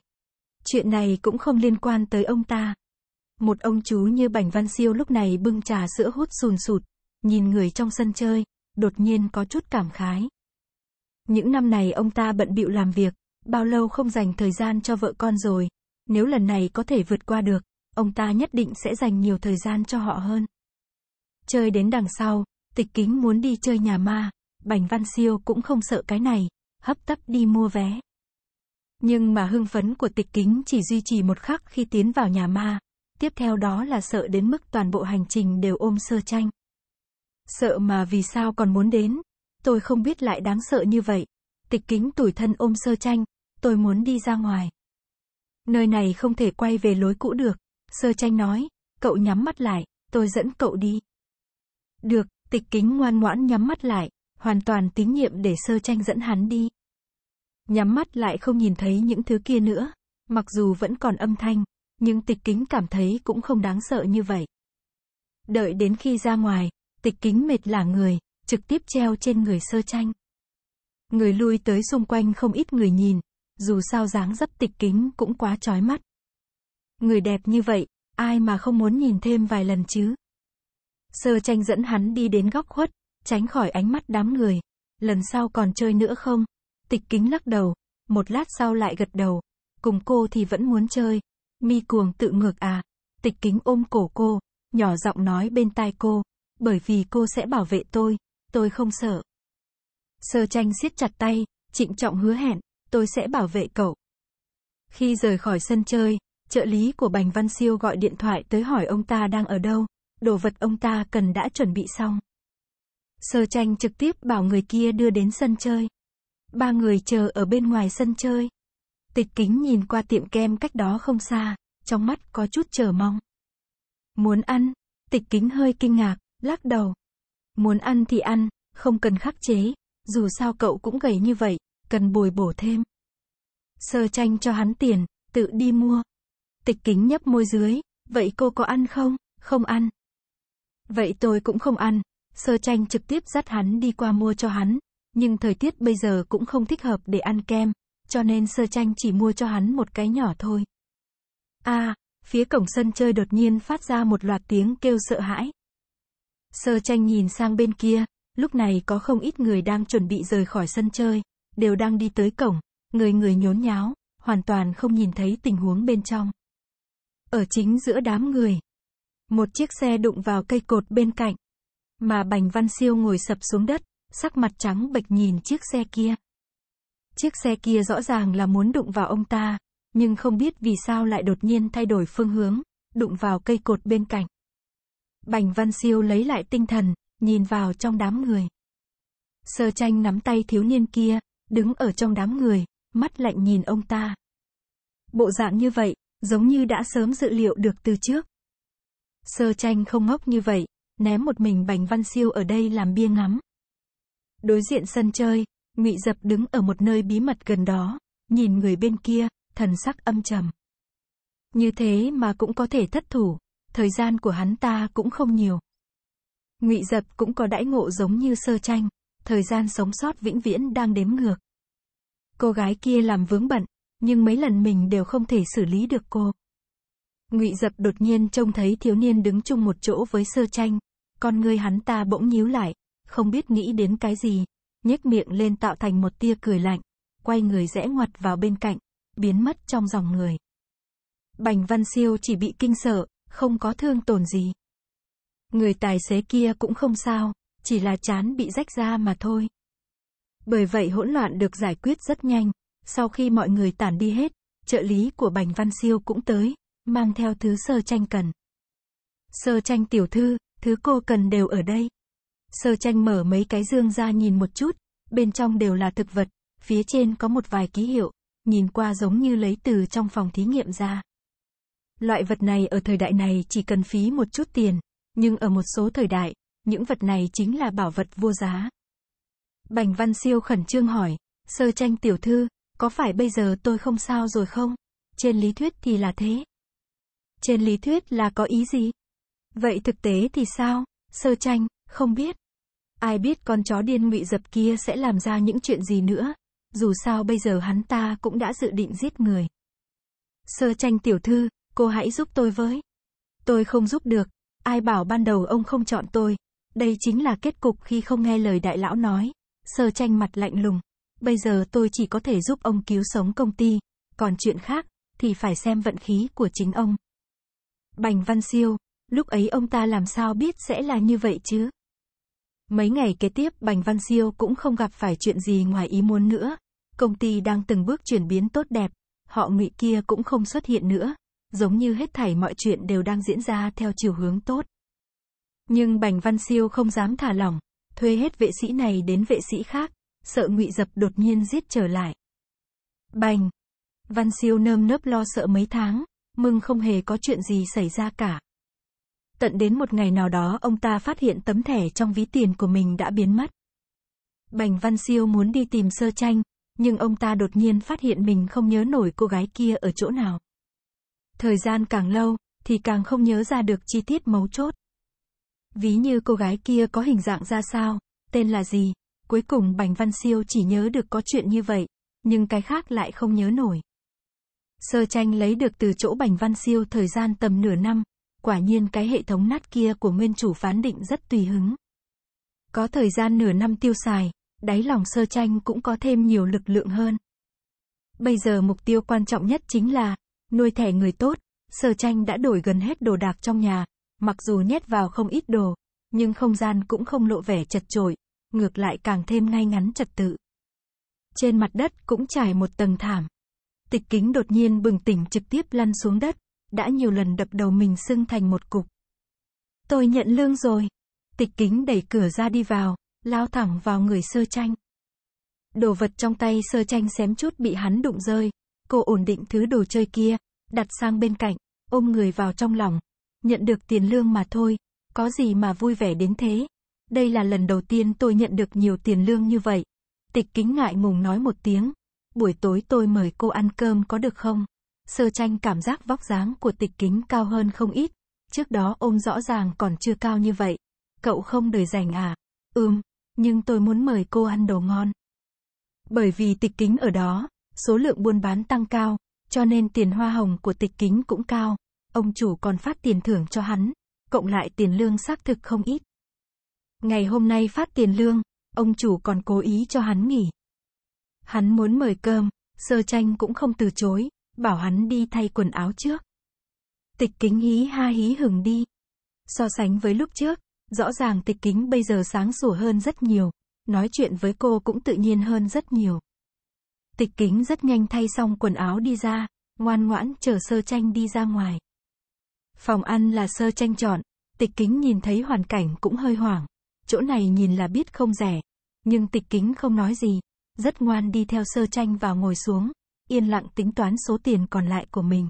Chuyện này cũng không liên quan tới ông ta. Một ông chú như Bảnh Văn Siêu lúc này bưng trà sữa hút sùn sụt, nhìn người trong sân chơi, đột nhiên có chút cảm khái. Những năm này ông ta bận bịu làm việc, bao lâu không dành thời gian cho vợ con rồi. Nếu lần này có thể vượt qua được, ông ta nhất định sẽ dành nhiều thời gian cho họ hơn. Chơi đến đằng sau, tịch kính muốn đi chơi nhà ma, bảnh Văn Siêu cũng không sợ cái này, hấp tấp đi mua vé. Nhưng mà hưng phấn của tịch kính chỉ duy trì một khắc khi tiến vào nhà ma, tiếp theo đó là sợ đến mức toàn bộ hành trình đều ôm sơ tranh. Sợ mà vì sao còn muốn đến, tôi không biết lại đáng sợ như vậy. Tịch kính tủi thân ôm sơ tranh, tôi muốn đi ra ngoài. Nơi này không thể quay về lối cũ được, sơ tranh nói, cậu nhắm mắt lại, tôi dẫn cậu đi. Được, tịch kính ngoan ngoãn nhắm mắt lại, hoàn toàn tín nhiệm để sơ tranh dẫn hắn đi. Nhắm mắt lại không nhìn thấy những thứ kia nữa, mặc dù vẫn còn âm thanh, nhưng tịch kính cảm thấy cũng không đáng sợ như vậy. Đợi đến khi ra ngoài, tịch kính mệt lả người, trực tiếp treo trên người sơ tranh. Người lui tới xung quanh không ít người nhìn, dù sao dáng dấp tịch kính cũng quá trói mắt. Người đẹp như vậy, ai mà không muốn nhìn thêm vài lần chứ. Sơ tranh dẫn hắn đi đến góc khuất, tránh khỏi ánh mắt đám người. Lần sau còn chơi nữa không? Tịch kính lắc đầu, một lát sau lại gật đầu. Cùng cô thì vẫn muốn chơi. Mi cuồng tự ngược à. Tịch kính ôm cổ cô, nhỏ giọng nói bên tai cô. Bởi vì cô sẽ bảo vệ tôi, tôi không sợ. Sơ tranh siết chặt tay, trịnh trọng hứa hẹn, tôi sẽ bảo vệ cậu. Khi rời khỏi sân chơi, trợ lý của Bành Văn Siêu gọi điện thoại tới hỏi ông ta đang ở đâu. Đồ vật ông ta cần đã chuẩn bị xong. Sơ tranh trực tiếp bảo người kia đưa đến sân chơi. Ba người chờ ở bên ngoài sân chơi. Tịch kính nhìn qua tiệm kem cách đó không xa, trong mắt có chút chờ mong. Muốn ăn, tịch kính hơi kinh ngạc, lắc đầu. Muốn ăn thì ăn, không cần khắc chế, dù sao cậu cũng gầy như vậy, cần bồi bổ thêm. Sơ tranh cho hắn tiền, tự đi mua. Tịch kính nhấp môi dưới, vậy cô có ăn không? Không ăn. Vậy tôi cũng không ăn, Sơ Tranh trực tiếp dắt hắn đi qua mua cho hắn, nhưng thời tiết bây giờ cũng không thích hợp để ăn kem, cho nên Sơ Tranh chỉ mua cho hắn một cái nhỏ thôi. A, à, phía cổng sân chơi đột nhiên phát ra một loạt tiếng kêu sợ hãi. Sơ Tranh nhìn sang bên kia, lúc này có không ít người đang chuẩn bị rời khỏi sân chơi, đều đang đi tới cổng, người người nhốn nháo, hoàn toàn không nhìn thấy tình huống bên trong. Ở chính giữa đám người, một chiếc xe đụng vào cây cột bên cạnh. Mà Bành Văn Siêu ngồi sập xuống đất, sắc mặt trắng bệch nhìn chiếc xe kia. Chiếc xe kia rõ ràng là muốn đụng vào ông ta, nhưng không biết vì sao lại đột nhiên thay đổi phương hướng, đụng vào cây cột bên cạnh. Bành Văn Siêu lấy lại tinh thần, nhìn vào trong đám người. Sơ tranh nắm tay thiếu niên kia, đứng ở trong đám người, mắt lạnh nhìn ông ta. Bộ dạng như vậy, giống như đã sớm dự liệu được từ trước. Sơ tranh không ngốc như vậy, ném một mình Bành Văn Siêu ở đây làm bia ngắm. Đối diện sân chơi, Ngụy Dập đứng ở một nơi bí mật gần đó, nhìn người bên kia, thần sắc âm trầm. Như thế mà cũng có thể thất thủ, thời gian của hắn ta cũng không nhiều. Ngụy Dập cũng có đãi ngộ giống như sơ tranh, thời gian sống sót vĩnh viễn đang đếm ngược. Cô gái kia làm vướng bận, nhưng mấy lần mình đều không thể xử lý được cô. Ngụy Dập đột nhiên trông thấy thiếu niên đứng chung một chỗ với sơ tranh, con ngươi hắn ta bỗng nhíu lại, không biết nghĩ đến cái gì, nhếch miệng lên tạo thành một tia cười lạnh, quay người rẽ ngoặt vào bên cạnh, biến mất trong dòng người. Bành Văn Siêu chỉ bị kinh sợ, không có thương tổn gì. Người tài xế kia cũng không sao, chỉ là chán bị rách ra mà thôi. Bởi vậy hỗn loạn được giải quyết rất nhanh, sau khi mọi người tản đi hết, trợ lý của Bành Văn Siêu cũng tới, mang theo thứ sơ tranh cần. Sơ tranh tiểu thư, Thứ cô cần đều ở đây. Sơ tranh mở mấy cái dương ra nhìn một chút, bên trong đều là thực vật, phía trên có một vài ký hiệu, nhìn qua giống như lấy từ trong phòng thí nghiệm ra. Loại vật này ở thời đại này chỉ cần phí một chút tiền, nhưng ở một số thời đại, những vật này chính là bảo vật vô giá. Bành Văn Siêu khẩn trương hỏi, sơ tranh tiểu thư, có phải bây giờ tôi không sao rồi không? Trên lý thuyết thì là thế. Trên lý thuyết là có ý gì? Vậy thực tế thì sao? Sơ tranh, không biết. Ai biết con chó điên ngụy dập kia sẽ làm ra những chuyện gì nữa. Dù sao bây giờ hắn ta cũng đã dự định giết người. Sơ tranh tiểu thư, cô hãy giúp tôi với. Tôi không giúp được. Ai bảo ban đầu ông không chọn tôi. Đây chính là kết cục khi không nghe lời đại lão nói. Sơ tranh mặt lạnh lùng. Bây giờ tôi chỉ có thể giúp ông cứu sống công ty. Còn chuyện khác, thì phải xem vận khí của chính ông. Bành Văn Siêu, Lúc ấy ông ta làm sao biết sẽ là như vậy chứ? Mấy ngày kế tiếp, Bành Văn Siêu cũng không gặp phải chuyện gì ngoài ý muốn nữa. Công ty đang từng bước chuyển biến tốt đẹp, họ ngụy kia cũng không xuất hiện nữa. Giống như hết thảy mọi chuyện đều đang diễn ra theo chiều hướng tốt. Nhưng Bành Văn Siêu không dám thả lỏng, thuê hết vệ sĩ này đến vệ sĩ khác, sợ ngụy dập đột nhiên giết trở lại. Bành! Văn Siêu nơm nớp lo sợ mấy tháng, mừng không hề có chuyện gì xảy ra cả tận đến một ngày nào đó ông ta phát hiện tấm thẻ trong ví tiền của mình đã biến mất. Bành Văn Siêu muốn đi tìm sơ tranh, nhưng ông ta đột nhiên phát hiện mình không nhớ nổi cô gái kia ở chỗ nào. Thời gian càng lâu, thì càng không nhớ ra được chi tiết mấu chốt. Ví như cô gái kia có hình dạng ra sao, tên là gì, cuối cùng Bành Văn Siêu chỉ nhớ được có chuyện như vậy, nhưng cái khác lại không nhớ nổi. Sơ tranh lấy được từ chỗ Bành Văn Siêu thời gian tầm nửa năm, quả nhiên cái hệ thống nát kia của nguyên chủ phán định rất tùy hứng. Có thời gian nửa năm tiêu xài, đáy lòng sơ tranh cũng có thêm nhiều lực lượng hơn. Bây giờ mục tiêu quan trọng nhất chính là, nuôi thẻ người tốt, sơ tranh đã đổi gần hết đồ đạc trong nhà, mặc dù nhét vào không ít đồ, nhưng không gian cũng không lộ vẻ chật chội, ngược lại càng thêm ngay ngắn trật tự. Trên mặt đất cũng trải một tầng thảm. Tịch kính đột nhiên bừng tỉnh trực tiếp lăn xuống đất, đã nhiều lần đập đầu mình sưng thành một cục. Tôi nhận lương rồi. Tịch kính đẩy cửa ra đi vào, lao thẳng vào người sơ tranh. Đồ vật trong tay sơ tranh xém chút bị hắn đụng rơi. Cô ổn định thứ đồ chơi kia, đặt sang bên cạnh, ôm người vào trong lòng. Nhận được tiền lương mà thôi, có gì mà vui vẻ đến thế. Đây là lần đầu tiên tôi nhận được nhiều tiền lương như vậy. Tịch kính ngại mùng nói một tiếng. Buổi tối tôi mời cô ăn cơm có được không? sơ tranh cảm giác vóc dáng của tịch kính cao hơn không ít, trước đó ôm rõ ràng còn chưa cao như vậy. Cậu không đời rảnh à? Ừm, nhưng tôi muốn mời cô ăn đồ ngon. Bởi vì tịch kính ở đó, số lượng buôn bán tăng cao, cho nên tiền hoa hồng của tịch kính cũng cao. Ông chủ còn phát tiền thưởng cho hắn, cộng lại tiền lương xác thực không ít. Ngày hôm nay phát tiền lương, ông chủ còn cố ý cho hắn nghỉ. Hắn muốn mời cơm, sơ tranh cũng không từ chối, bảo hắn đi thay quần áo trước. Tịch kính hí ha hí hừng đi. So sánh với lúc trước, rõ ràng tịch kính bây giờ sáng sủa hơn rất nhiều, nói chuyện với cô cũng tự nhiên hơn rất nhiều. Tịch kính rất nhanh thay xong quần áo đi ra, ngoan ngoãn chờ sơ tranh đi ra ngoài. Phòng ăn là sơ tranh chọn, tịch kính nhìn thấy hoàn cảnh cũng hơi hoảng. Chỗ này nhìn là biết không rẻ, nhưng tịch kính không nói gì, rất ngoan đi theo sơ tranh vào ngồi xuống yên lặng tính toán số tiền còn lại của mình.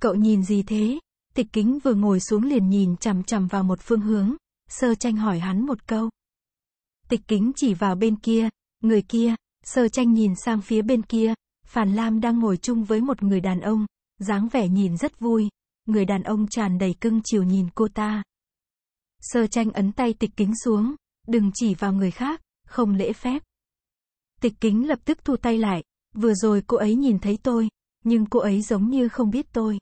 Cậu nhìn gì thế? Tịch kính vừa ngồi xuống liền nhìn chằm chằm vào một phương hướng, sơ tranh hỏi hắn một câu. Tịch kính chỉ vào bên kia, người kia, sơ tranh nhìn sang phía bên kia, Phàn Lam đang ngồi chung với một người đàn ông, dáng vẻ nhìn rất vui, người đàn ông tràn đầy cưng chiều nhìn cô ta. Sơ tranh ấn tay tịch kính xuống, đừng chỉ vào người khác, không lễ phép. Tịch kính lập tức thu tay lại, Vừa rồi cô ấy nhìn thấy tôi, nhưng cô ấy giống như không biết tôi.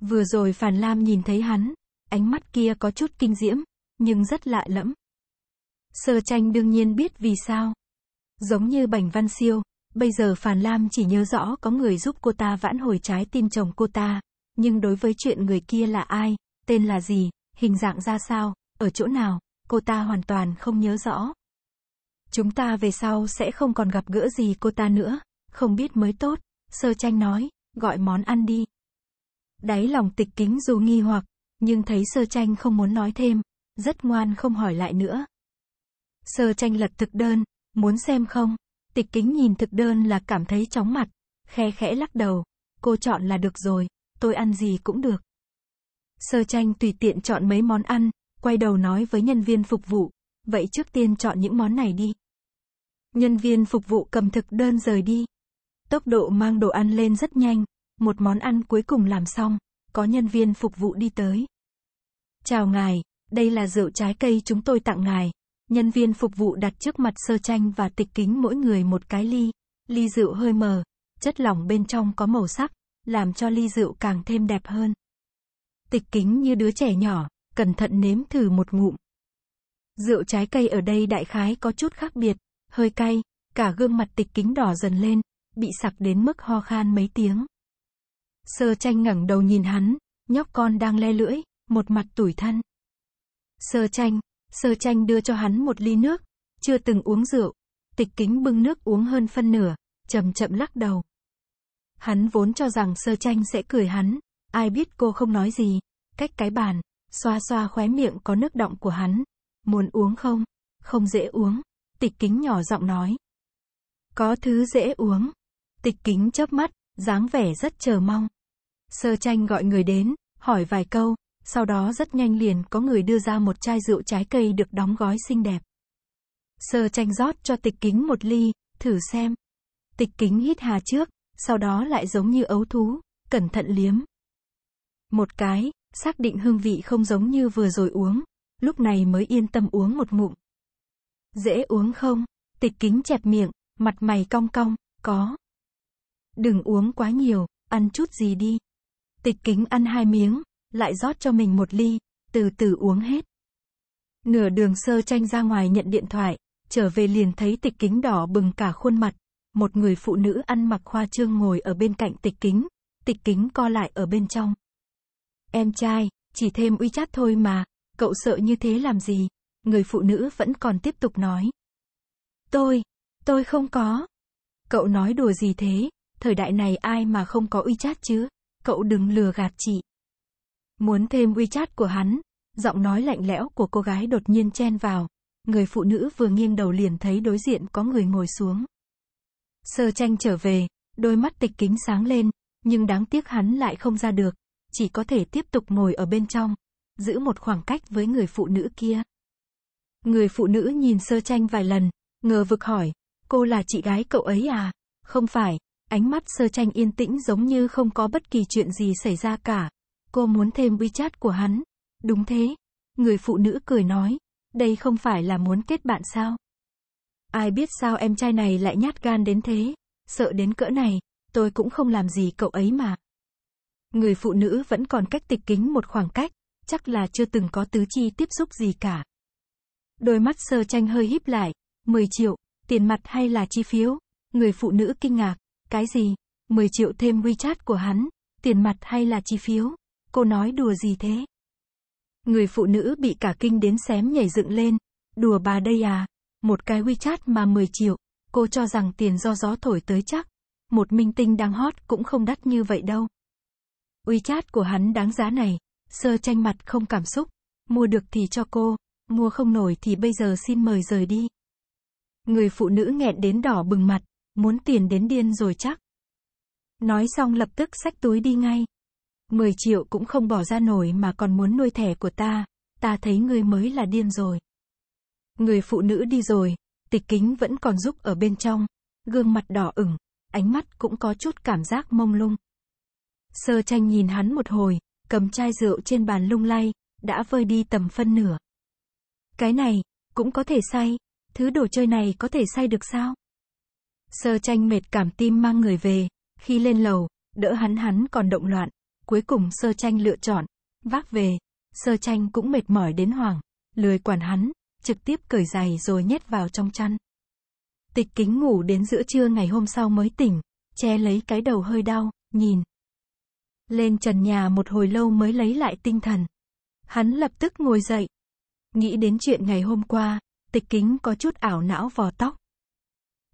Vừa rồi Phàn Lam nhìn thấy hắn, ánh mắt kia có chút kinh diễm, nhưng rất lạ lẫm. Sơ tranh đương nhiên biết vì sao. Giống như bảnh Văn Siêu, bây giờ Phàn Lam chỉ nhớ rõ có người giúp cô ta vãn hồi trái tim chồng cô ta, nhưng đối với chuyện người kia là ai, tên là gì, hình dạng ra sao, ở chỗ nào, cô ta hoàn toàn không nhớ rõ. Chúng ta về sau sẽ không còn gặp gỡ gì cô ta nữa, không biết mới tốt, sơ tranh nói, gọi món ăn đi. Đáy lòng tịch kính dù nghi hoặc, nhưng thấy sơ tranh không muốn nói thêm, rất ngoan không hỏi lại nữa. Sơ tranh lật thực đơn, muốn xem không? Tịch kính nhìn thực đơn là cảm thấy chóng mặt, khe khẽ lắc đầu, cô chọn là được rồi, tôi ăn gì cũng được. Sơ tranh tùy tiện chọn mấy món ăn, quay đầu nói với nhân viên phục vụ, vậy trước tiên chọn những món này đi. Nhân viên phục vụ cầm thực đơn rời đi. Tốc độ mang đồ ăn lên rất nhanh, một món ăn cuối cùng làm xong, có nhân viên phục vụ đi tới. Chào ngài, đây là rượu trái cây chúng tôi tặng ngài. Nhân viên phục vụ đặt trước mặt sơ chanh và tịch kính mỗi người một cái ly. Ly rượu hơi mờ, chất lỏng bên trong có màu sắc, làm cho ly rượu càng thêm đẹp hơn. Tịch kính như đứa trẻ nhỏ, cẩn thận nếm thử một ngụm. Rượu trái cây ở đây đại khái có chút khác biệt, hơi cay, cả gương mặt tịch kính đỏ dần lên, bị sặc đến mức ho khan mấy tiếng. Sơ tranh ngẩng đầu nhìn hắn, nhóc con đang le lưỡi, một mặt tủi thân. Sơ tranh, sơ tranh đưa cho hắn một ly nước, chưa từng uống rượu, tịch kính bưng nước uống hơn phân nửa, chậm chậm lắc đầu. Hắn vốn cho rằng sơ tranh sẽ cười hắn, ai biết cô không nói gì, cách cái bàn, xoa xoa khóe miệng có nước động của hắn. Muốn uống không? Không dễ uống tịch kính nhỏ giọng nói. Có thứ dễ uống. Tịch kính chớp mắt, dáng vẻ rất chờ mong. Sơ tranh gọi người đến, hỏi vài câu, sau đó rất nhanh liền có người đưa ra một chai rượu trái cây được đóng gói xinh đẹp. Sơ tranh rót cho tịch kính một ly, thử xem. Tịch kính hít hà trước, sau đó lại giống như ấu thú, cẩn thận liếm. Một cái, xác định hương vị không giống như vừa rồi uống, lúc này mới yên tâm uống một ngụm. Dễ uống không? Tịch kính chẹp miệng, mặt mày cong cong, có. Đừng uống quá nhiều, ăn chút gì đi. Tịch kính ăn hai miếng, lại rót cho mình một ly, từ từ uống hết. Nửa đường sơ tranh ra ngoài nhận điện thoại, trở về liền thấy tịch kính đỏ bừng cả khuôn mặt. Một người phụ nữ ăn mặc khoa trương ngồi ở bên cạnh tịch kính, tịch kính co lại ở bên trong. Em trai, chỉ thêm uy chát thôi mà, cậu sợ như thế làm gì, người phụ nữ vẫn còn tiếp tục nói. Tôi, tôi không có. Cậu nói đùa gì thế, thời đại này ai mà không có WeChat chứ, cậu đừng lừa gạt chị. Muốn thêm WeChat của hắn, giọng nói lạnh lẽo của cô gái đột nhiên chen vào, người phụ nữ vừa nghiêng đầu liền thấy đối diện có người ngồi xuống. Sơ tranh trở về, đôi mắt tịch kính sáng lên, nhưng đáng tiếc hắn lại không ra được, chỉ có thể tiếp tục ngồi ở bên trong, giữ một khoảng cách với người phụ nữ kia. Người phụ nữ nhìn sơ tranh vài lần, ngờ vực hỏi, cô là chị gái cậu ấy à? Không phải, ánh mắt sơ tranh yên tĩnh giống như không có bất kỳ chuyện gì xảy ra cả. Cô muốn thêm WeChat của hắn. Đúng thế. Người phụ nữ cười nói, đây không phải là muốn kết bạn sao? Ai biết sao em trai này lại nhát gan đến thế, sợ đến cỡ này, tôi cũng không làm gì cậu ấy mà. Người phụ nữ vẫn còn cách tịch kính một khoảng cách, chắc là chưa từng có tứ chi tiếp xúc gì cả. Đôi mắt sơ tranh hơi híp lại. 10 triệu, tiền mặt hay là chi phiếu? Người phụ nữ kinh ngạc. Cái gì? 10 triệu thêm WeChat của hắn. Tiền mặt hay là chi phiếu? Cô nói đùa gì thế? Người phụ nữ bị cả kinh đến xém nhảy dựng lên. Đùa bà đây à? Một cái WeChat mà 10 triệu. Cô cho rằng tiền do gió thổi tới chắc. Một minh tinh đang hot cũng không đắt như vậy đâu. WeChat của hắn đáng giá này. Sơ tranh mặt không cảm xúc. Mua được thì cho cô mua không nổi thì bây giờ xin mời rời đi. Người phụ nữ nghẹn đến đỏ bừng mặt, muốn tiền đến điên rồi chắc. Nói xong lập tức xách túi đi ngay. 10 triệu cũng không bỏ ra nổi mà còn muốn nuôi thẻ của ta, ta thấy ngươi mới là điên rồi. Người phụ nữ đi rồi, tịch kính vẫn còn giúp ở bên trong, gương mặt đỏ ửng, ánh mắt cũng có chút cảm giác mông lung. Sơ tranh nhìn hắn một hồi, cầm chai rượu trên bàn lung lay, đã vơi đi tầm phân nửa. Cái này, cũng có thể say. Thứ đồ chơi này có thể say được sao? Sơ tranh mệt cảm tim mang người về. Khi lên lầu, đỡ hắn hắn còn động loạn. Cuối cùng sơ tranh lựa chọn, vác về. Sơ tranh cũng mệt mỏi đến hoảng, lười quản hắn, trực tiếp cởi giày rồi nhét vào trong chăn. Tịch kính ngủ đến giữa trưa ngày hôm sau mới tỉnh, che lấy cái đầu hơi đau, nhìn. Lên trần nhà một hồi lâu mới lấy lại tinh thần. Hắn lập tức ngồi dậy, Nghĩ đến chuyện ngày hôm qua, tịch kính có chút ảo não vò tóc.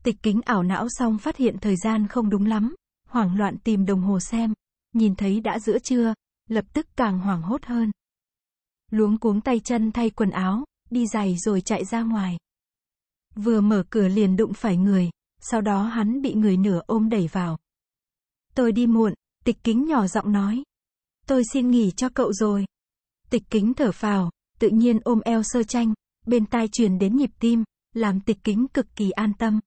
Tịch kính ảo não xong phát hiện thời gian không đúng lắm, hoảng loạn tìm đồng hồ xem, nhìn thấy đã giữa trưa, lập tức càng hoảng hốt hơn. Luống cuống tay chân thay quần áo, đi giày rồi chạy ra ngoài. Vừa mở cửa liền đụng phải người, sau đó hắn bị người nửa ôm đẩy vào. Tôi đi muộn, tịch kính nhỏ giọng nói. Tôi xin nghỉ cho cậu rồi. Tịch kính thở phào, tự nhiên ôm eo sơ tranh, bên tai truyền đến nhịp tim, làm tịch kính cực kỳ an tâm.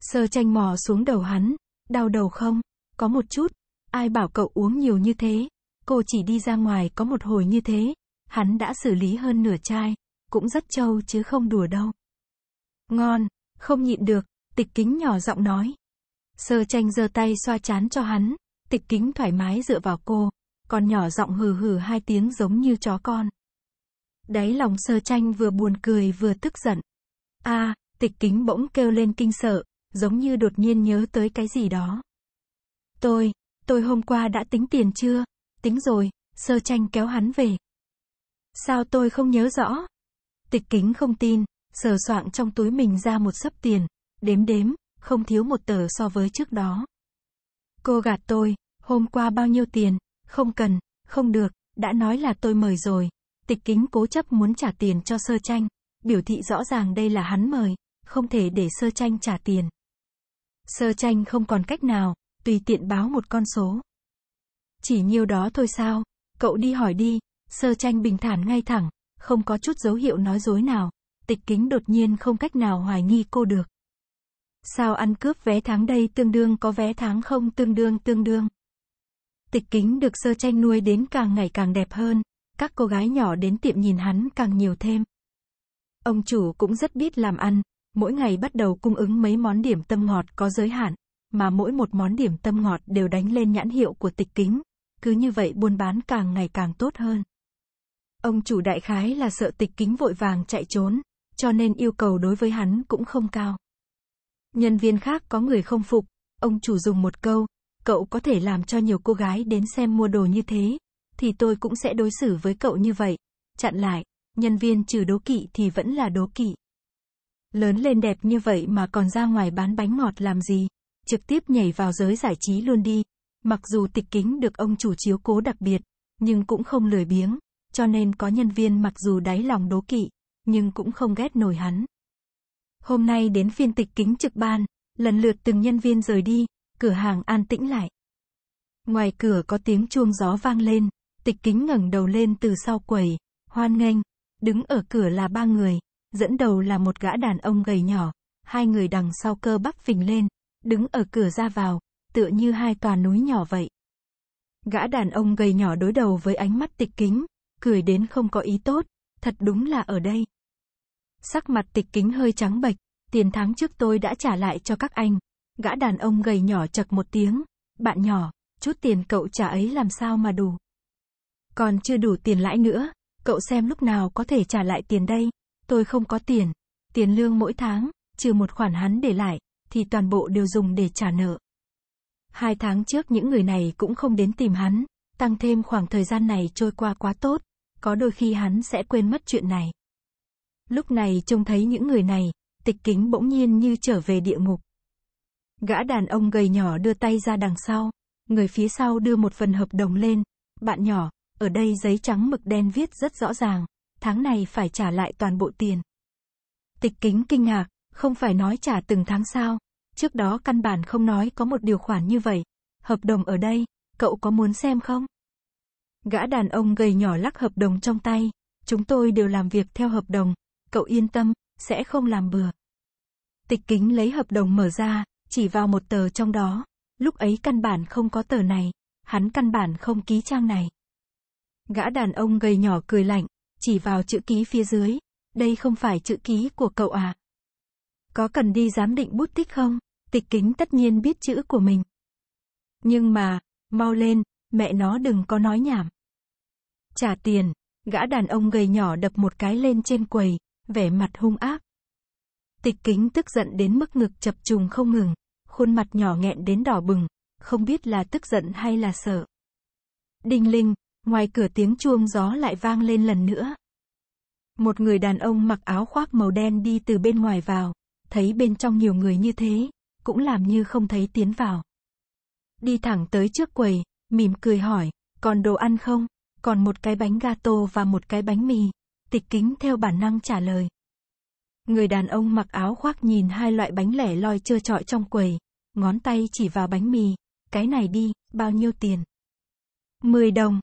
Sơ tranh mò xuống đầu hắn, đau đầu không, có một chút, ai bảo cậu uống nhiều như thế, cô chỉ đi ra ngoài có một hồi như thế, hắn đã xử lý hơn nửa chai, cũng rất trâu chứ không đùa đâu. Ngon, không nhịn được, tịch kính nhỏ giọng nói. Sơ tranh giơ tay xoa chán cho hắn, tịch kính thoải mái dựa vào cô, còn nhỏ giọng hừ hừ hai tiếng giống như chó con. Đáy lòng sơ tranh vừa buồn cười vừa tức giận. a tịch kính bỗng kêu lên kinh sợ, giống như đột nhiên nhớ tới cái gì đó. Tôi, tôi hôm qua đã tính tiền chưa? Tính rồi, sơ tranh kéo hắn về. Sao tôi không nhớ rõ? Tịch kính không tin, sờ soạng trong túi mình ra một sấp tiền, đếm đếm, không thiếu một tờ so với trước đó. Cô gạt tôi, hôm qua bao nhiêu tiền, không cần, không được, đã nói là tôi mời rồi, Tịch kính cố chấp muốn trả tiền cho sơ tranh, biểu thị rõ ràng đây là hắn mời, không thể để sơ tranh trả tiền. Sơ tranh không còn cách nào, tùy tiện báo một con số. Chỉ nhiêu đó thôi sao, cậu đi hỏi đi, sơ tranh bình thản ngay thẳng, không có chút dấu hiệu nói dối nào, tịch kính đột nhiên không cách nào hoài nghi cô được. Sao ăn cướp vé tháng đây tương đương có vé tháng không tương đương tương đương. Tịch kính được sơ tranh nuôi đến càng ngày càng đẹp hơn, các cô gái nhỏ đến tiệm nhìn hắn càng nhiều thêm. Ông chủ cũng rất biết làm ăn, mỗi ngày bắt đầu cung ứng mấy món điểm tâm ngọt có giới hạn, mà mỗi một món điểm tâm ngọt đều đánh lên nhãn hiệu của tịch kính, cứ như vậy buôn bán càng ngày càng tốt hơn. Ông chủ đại khái là sợ tịch kính vội vàng chạy trốn, cho nên yêu cầu đối với hắn cũng không cao. Nhân viên khác có người không phục, ông chủ dùng một câu, cậu có thể làm cho nhiều cô gái đến xem mua đồ như thế, thì tôi cũng sẽ đối xử với cậu như vậy. Chặn lại, nhân viên trừ đố kỵ thì vẫn là đố kỵ. Lớn lên đẹp như vậy mà còn ra ngoài bán bánh ngọt làm gì? Trực tiếp nhảy vào giới giải trí luôn đi. Mặc dù tịch kính được ông chủ chiếu cố đặc biệt, nhưng cũng không lười biếng, cho nên có nhân viên mặc dù đáy lòng đố kỵ, nhưng cũng không ghét nổi hắn. Hôm nay đến phiên tịch kính trực ban, lần lượt từng nhân viên rời đi, cửa hàng an tĩnh lại. Ngoài cửa có tiếng chuông gió vang lên, Tịch kính ngẩng đầu lên từ sau quầy, hoan nghênh, đứng ở cửa là ba người, dẫn đầu là một gã đàn ông gầy nhỏ, hai người đằng sau cơ bắp phình lên, đứng ở cửa ra vào, tựa như hai tòa núi nhỏ vậy. Gã đàn ông gầy nhỏ đối đầu với ánh mắt tịch kính, cười đến không có ý tốt, thật đúng là ở đây. Sắc mặt tịch kính hơi trắng bệch, tiền tháng trước tôi đã trả lại cho các anh. Gã đàn ông gầy nhỏ chật một tiếng, bạn nhỏ, chút tiền cậu trả ấy làm sao mà đủ. Còn chưa đủ tiền lãi nữa, cậu xem lúc nào có thể trả lại tiền đây. Tôi không có tiền. Tiền lương mỗi tháng, trừ một khoản hắn để lại, thì toàn bộ đều dùng để trả nợ. Hai tháng trước những người này cũng không đến tìm hắn, tăng thêm khoảng thời gian này trôi qua quá tốt, có đôi khi hắn sẽ quên mất chuyện này. Lúc này trông thấy những người này, tịch kính bỗng nhiên như trở về địa ngục. Gã đàn ông gầy nhỏ đưa tay ra đằng sau, người phía sau đưa một phần hợp đồng lên, bạn nhỏ, ở đây giấy trắng mực đen viết rất rõ ràng, tháng này phải trả lại toàn bộ tiền. Tịch kính kinh ngạc, không phải nói trả từng tháng sao, trước đó căn bản không nói có một điều khoản như vậy. Hợp đồng ở đây, cậu có muốn xem không? Gã đàn ông gầy nhỏ lắc hợp đồng trong tay, chúng tôi đều làm việc theo hợp đồng, cậu yên tâm, sẽ không làm bừa. Tịch kính lấy hợp đồng mở ra, chỉ vào một tờ trong đó, lúc ấy căn bản không có tờ này, hắn căn bản không ký trang này. Gã đàn ông gầy nhỏ cười lạnh, chỉ vào chữ ký phía dưới. Đây không phải chữ ký của cậu à? Có cần đi giám định bút tích không? Tịch kính tất nhiên biết chữ của mình. Nhưng mà, mau lên, mẹ nó đừng có nói nhảm. Trả tiền, gã đàn ông gầy nhỏ đập một cái lên trên quầy, vẻ mặt hung ác. Tịch kính tức giận đến mức ngực chập trùng không ngừng, khuôn mặt nhỏ nghẹn đến đỏ bừng, không biết là tức giận hay là sợ. Đinh Linh, Ngoài cửa tiếng chuông gió lại vang lên lần nữa. Một người đàn ông mặc áo khoác màu đen đi từ bên ngoài vào, thấy bên trong nhiều người như thế, cũng làm như không thấy tiến vào. Đi thẳng tới trước quầy, mỉm cười hỏi, còn đồ ăn không? Còn một cái bánh gato và một cái bánh mì. Tịch kính theo bản năng trả lời. Người đàn ông mặc áo khoác nhìn hai loại bánh lẻ loi trơ trọi trong quầy, ngón tay chỉ vào bánh mì, cái này đi, bao nhiêu tiền? 10 đồng,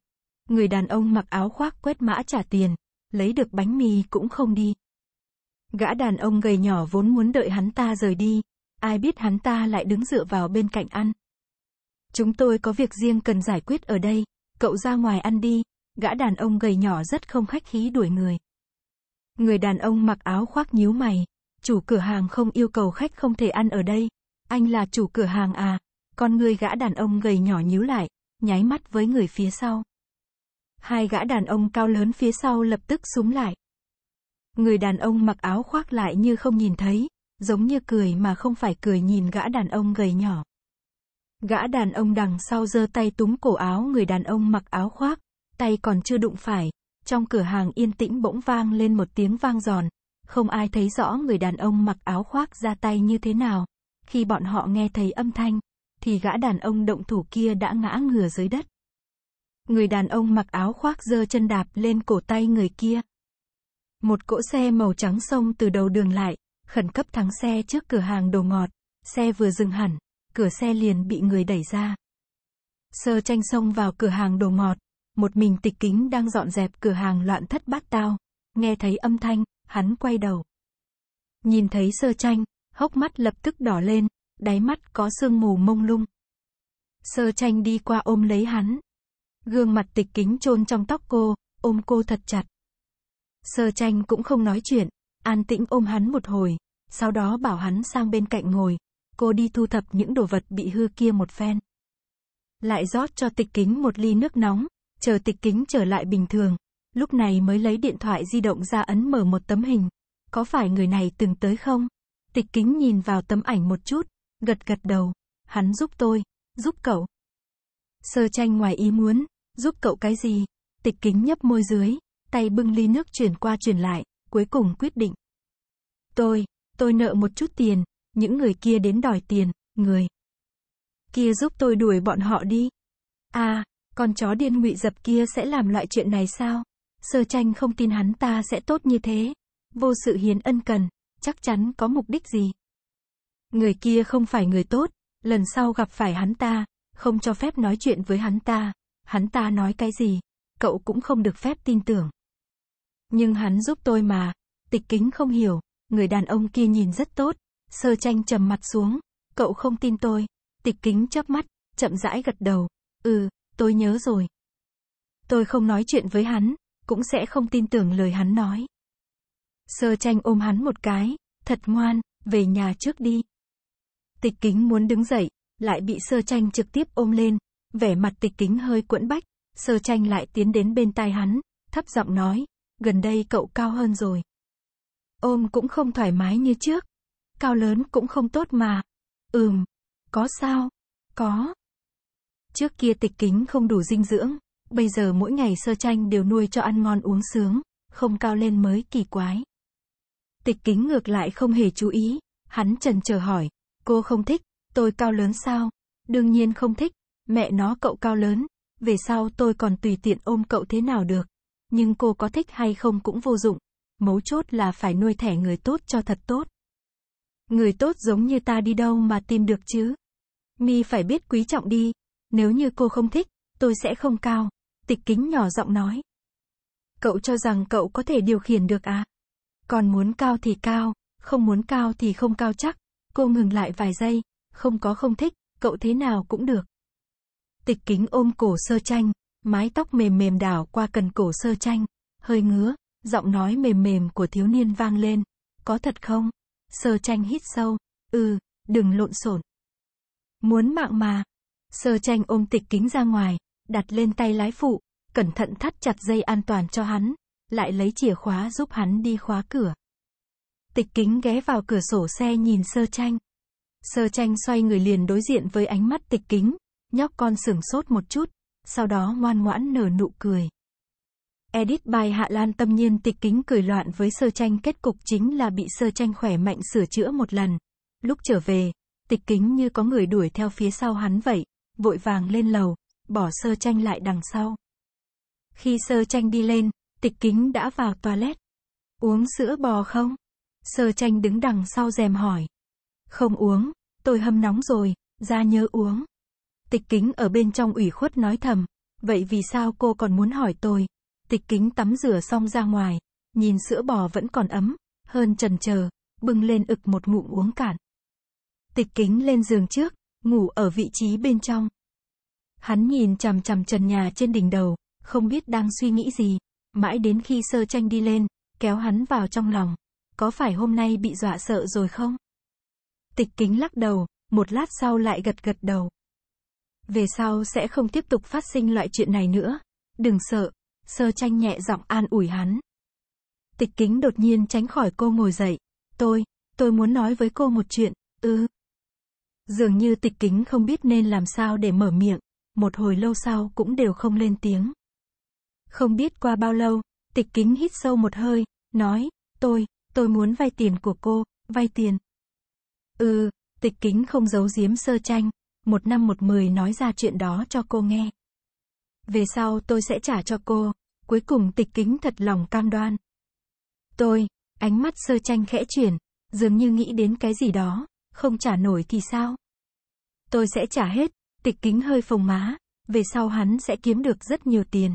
Người đàn ông mặc áo khoác quét mã trả tiền, lấy được bánh mì cũng không đi. Gã đàn ông gầy nhỏ vốn muốn đợi hắn ta rời đi, ai biết hắn ta lại đứng dựa vào bên cạnh ăn. Chúng tôi có việc riêng cần giải quyết ở đây, cậu ra ngoài ăn đi, gã đàn ông gầy nhỏ rất không khách khí đuổi người. Người đàn ông mặc áo khoác nhíu mày, chủ cửa hàng không yêu cầu khách không thể ăn ở đây, anh là chủ cửa hàng à, con người gã đàn ông gầy nhỏ nhíu lại, nháy mắt với người phía sau hai gã đàn ông cao lớn phía sau lập tức súng lại. Người đàn ông mặc áo khoác lại như không nhìn thấy, giống như cười mà không phải cười nhìn gã đàn ông gầy nhỏ. Gã đàn ông đằng sau giơ tay túm cổ áo người đàn ông mặc áo khoác, tay còn chưa đụng phải, trong cửa hàng yên tĩnh bỗng vang lên một tiếng vang giòn, không ai thấy rõ người đàn ông mặc áo khoác ra tay như thế nào. Khi bọn họ nghe thấy âm thanh, thì gã đàn ông động thủ kia đã ngã ngửa dưới đất. Người đàn ông mặc áo khoác dơ chân đạp lên cổ tay người kia. Một cỗ xe màu trắng xông từ đầu đường lại, khẩn cấp thắng xe trước cửa hàng đồ ngọt. Xe vừa dừng hẳn, cửa xe liền bị người đẩy ra. Sơ tranh xông vào cửa hàng đồ ngọt, một mình tịch kính đang dọn dẹp cửa hàng loạn thất bát tao. Nghe thấy âm thanh, hắn quay đầu. Nhìn thấy sơ tranh, hốc mắt lập tức đỏ lên, đáy mắt có sương mù mông lung. Sơ tranh đi qua ôm lấy hắn, Gương mặt tịch kính chôn trong tóc cô, ôm cô thật chặt. Sơ tranh cũng không nói chuyện, an tĩnh ôm hắn một hồi, sau đó bảo hắn sang bên cạnh ngồi, cô đi thu thập những đồ vật bị hư kia một phen. Lại rót cho tịch kính một ly nước nóng, chờ tịch kính trở lại bình thường, lúc này mới lấy điện thoại di động ra ấn mở một tấm hình. Có phải người này từng tới không? Tịch kính nhìn vào tấm ảnh một chút, gật gật đầu. Hắn giúp tôi, giúp cậu. Sơ tranh ngoài ý muốn, giúp cậu cái gì? Tịch kính nhấp môi dưới, tay bưng ly nước chuyển qua chuyển lại, cuối cùng quyết định. Tôi, tôi nợ một chút tiền, những người kia đến đòi tiền, người kia giúp tôi đuổi bọn họ đi. À, con chó điên ngụy dập kia sẽ làm loại chuyện này sao? Sơ tranh không tin hắn ta sẽ tốt như thế. Vô sự hiến ân cần, chắc chắn có mục đích gì. Người kia không phải người tốt, lần sau gặp phải hắn ta, không cho phép nói chuyện với hắn ta hắn ta nói cái gì, cậu cũng không được phép tin tưởng. Nhưng hắn giúp tôi mà, tịch kính không hiểu, người đàn ông kia nhìn rất tốt, sơ tranh trầm mặt xuống, cậu không tin tôi, tịch kính chớp mắt, chậm rãi gật đầu, ừ, tôi nhớ rồi. Tôi không nói chuyện với hắn, cũng sẽ không tin tưởng lời hắn nói. Sơ tranh ôm hắn một cái, thật ngoan, về nhà trước đi. Tịch kính muốn đứng dậy, lại bị sơ tranh trực tiếp ôm lên, vẻ mặt tịch kính hơi quẫn bách, sơ tranh lại tiến đến bên tai hắn, thấp giọng nói, gần đây cậu cao hơn rồi. Ôm cũng không thoải mái như trước, cao lớn cũng không tốt mà. Ừm, có sao? Có. Trước kia tịch kính không đủ dinh dưỡng, bây giờ mỗi ngày sơ tranh đều nuôi cho ăn ngon uống sướng, không cao lên mới kỳ quái. Tịch kính ngược lại không hề chú ý, hắn trần chờ hỏi, cô không thích, tôi cao lớn sao? Đương nhiên không thích, Mẹ nó cậu cao lớn, về sau tôi còn tùy tiện ôm cậu thế nào được. Nhưng cô có thích hay không cũng vô dụng. Mấu chốt là phải nuôi thẻ người tốt cho thật tốt. Người tốt giống như ta đi đâu mà tìm được chứ. Mi phải biết quý trọng đi. Nếu như cô không thích, tôi sẽ không cao. Tịch kính nhỏ giọng nói. Cậu cho rằng cậu có thể điều khiển được à? Còn muốn cao thì cao, không muốn cao thì không cao chắc. Cô ngừng lại vài giây, không có không thích, cậu thế nào cũng được. Tịch kính ôm cổ sơ tranh, mái tóc mềm mềm đảo qua cần cổ sơ tranh, hơi ngứa, giọng nói mềm mềm của thiếu niên vang lên. Có thật không? Sơ tranh hít sâu, ừ, đừng lộn xộn. Muốn mạng mà. Sơ tranh ôm tịch kính ra ngoài, đặt lên tay lái phụ, cẩn thận thắt chặt dây an toàn cho hắn, lại lấy chìa khóa giúp hắn đi khóa cửa. Tịch kính ghé vào cửa sổ xe nhìn sơ tranh. Sơ tranh xoay người liền đối diện với ánh mắt tịch kính, Nhóc con sửng sốt một chút, sau đó ngoan ngoãn nở nụ cười. Edit bài Hạ Lan tâm nhiên tịch kính cười loạn với sơ tranh kết cục chính là bị sơ tranh khỏe mạnh sửa chữa một lần. Lúc trở về, tịch kính như có người đuổi theo phía sau hắn vậy, vội vàng lên lầu, bỏ sơ tranh lại đằng sau. Khi sơ tranh đi lên, tịch kính đã vào toilet. Uống sữa bò không? Sơ tranh đứng đằng sau dèm hỏi. Không uống, tôi hâm nóng rồi, ra nhớ uống. Tịch kính ở bên trong ủy khuất nói thầm. Vậy vì sao cô còn muốn hỏi tôi? Tịch kính tắm rửa xong ra ngoài. Nhìn sữa bò vẫn còn ấm. Hơn trần chờ Bưng lên ực một ngụm uống cạn. Tịch kính lên giường trước. Ngủ ở vị trí bên trong. Hắn nhìn chằm chằm trần nhà trên đỉnh đầu. Không biết đang suy nghĩ gì. Mãi đến khi sơ tranh đi lên. Kéo hắn vào trong lòng. Có phải hôm nay bị dọa sợ rồi không? Tịch kính lắc đầu, một lát sau lại gật gật đầu. Về sau sẽ không tiếp tục phát sinh loại chuyện này nữa. Đừng sợ. Sơ tranh nhẹ giọng an ủi hắn. Tịch kính đột nhiên tránh khỏi cô ngồi dậy. Tôi, tôi muốn nói với cô một chuyện, ư. Ừ. Dường như tịch kính không biết nên làm sao để mở miệng, một hồi lâu sau cũng đều không lên tiếng. Không biết qua bao lâu, tịch kính hít sâu một hơi, nói, tôi, tôi muốn vay tiền của cô, vay tiền. Ừ, tịch kính không giấu giếm sơ tranh, một năm một mười nói ra chuyện đó cho cô nghe. Về sau tôi sẽ trả cho cô, cuối cùng tịch kính thật lòng cam đoan. Tôi, ánh mắt sơ tranh khẽ chuyển, dường như nghĩ đến cái gì đó, không trả nổi thì sao? Tôi sẽ trả hết, tịch kính hơi phồng má, về sau hắn sẽ kiếm được rất nhiều tiền.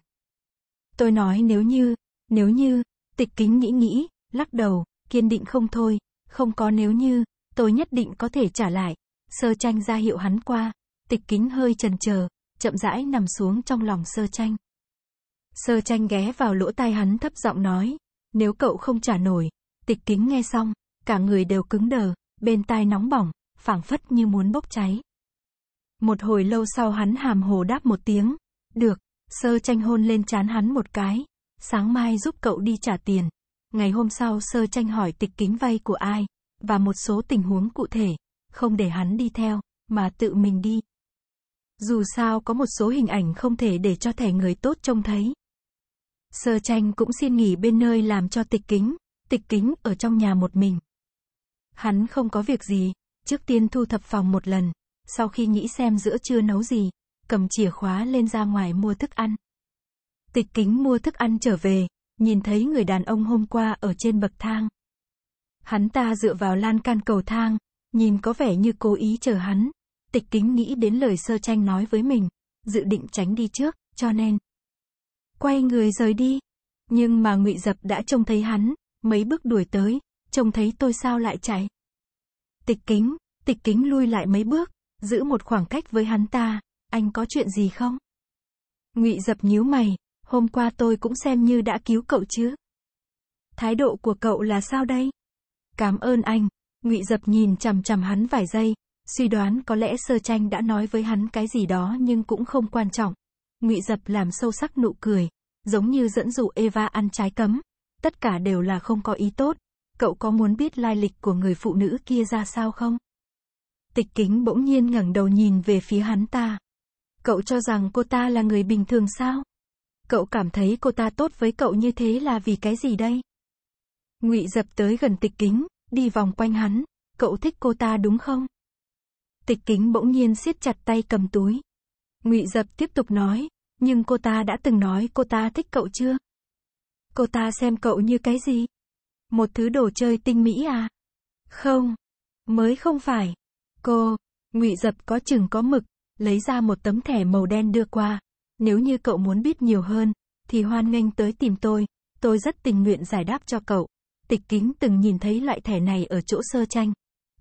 Tôi nói nếu như, nếu như, tịch kính nghĩ nghĩ, lắc đầu, kiên định không thôi, không có nếu như, tôi nhất định có thể trả lại, Sơ tranh ra hiệu hắn qua, tịch kính hơi chần chờ, chậm rãi nằm xuống trong lòng sơ tranh. Sơ tranh ghé vào lỗ tai hắn thấp giọng nói, nếu cậu không trả nổi, tịch kính nghe xong, cả người đều cứng đờ, bên tai nóng bỏng, phảng phất như muốn bốc cháy. Một hồi lâu sau hắn hàm hồ đáp một tiếng, được, sơ tranh hôn lên chán hắn một cái, sáng mai giúp cậu đi trả tiền. Ngày hôm sau sơ tranh hỏi tịch kính vay của ai, và một số tình huống cụ thể không để hắn đi theo, mà tự mình đi. Dù sao có một số hình ảnh không thể để cho thẻ người tốt trông thấy. Sơ tranh cũng xin nghỉ bên nơi làm cho tịch kính, tịch kính ở trong nhà một mình. Hắn không có việc gì, trước tiên thu thập phòng một lần, sau khi nghĩ xem giữa trưa nấu gì, cầm chìa khóa lên ra ngoài mua thức ăn. Tịch kính mua thức ăn trở về, nhìn thấy người đàn ông hôm qua ở trên bậc thang. Hắn ta dựa vào lan can cầu thang, nhìn có vẻ như cố ý chờ hắn. Tịch kính nghĩ đến lời sơ tranh nói với mình, dự định tránh đi trước, cho nên quay người rời đi. Nhưng mà ngụy Dập đã trông thấy hắn, mấy bước đuổi tới, trông thấy tôi sao lại chạy. Tịch kính, tịch kính lui lại mấy bước, giữ một khoảng cách với hắn ta, anh có chuyện gì không? ngụy Dập nhíu mày, hôm qua tôi cũng xem như đã cứu cậu chứ. Thái độ của cậu là sao đây? Cảm ơn anh, ngụy dập nhìn chằm chằm hắn vài giây suy đoán có lẽ sơ tranh đã nói với hắn cái gì đó nhưng cũng không quan trọng ngụy dập làm sâu sắc nụ cười giống như dẫn dụ eva ăn trái cấm tất cả đều là không có ý tốt cậu có muốn biết lai lịch của người phụ nữ kia ra sao không tịch kính bỗng nhiên ngẩng đầu nhìn về phía hắn ta cậu cho rằng cô ta là người bình thường sao cậu cảm thấy cô ta tốt với cậu như thế là vì cái gì đây ngụy dập tới gần tịch kính đi vòng quanh hắn, cậu thích cô ta đúng không? Tịch kính bỗng nhiên siết chặt tay cầm túi. Ngụy dập tiếp tục nói, nhưng cô ta đã từng nói cô ta thích cậu chưa? Cô ta xem cậu như cái gì? Một thứ đồ chơi tinh mỹ à? Không, mới không phải. Cô, Ngụy dập có chừng có mực, lấy ra một tấm thẻ màu đen đưa qua. Nếu như cậu muốn biết nhiều hơn, thì hoan nghênh tới tìm tôi, tôi rất tình nguyện giải đáp cho cậu. Tịch kính từng nhìn thấy loại thẻ này ở chỗ sơ tranh.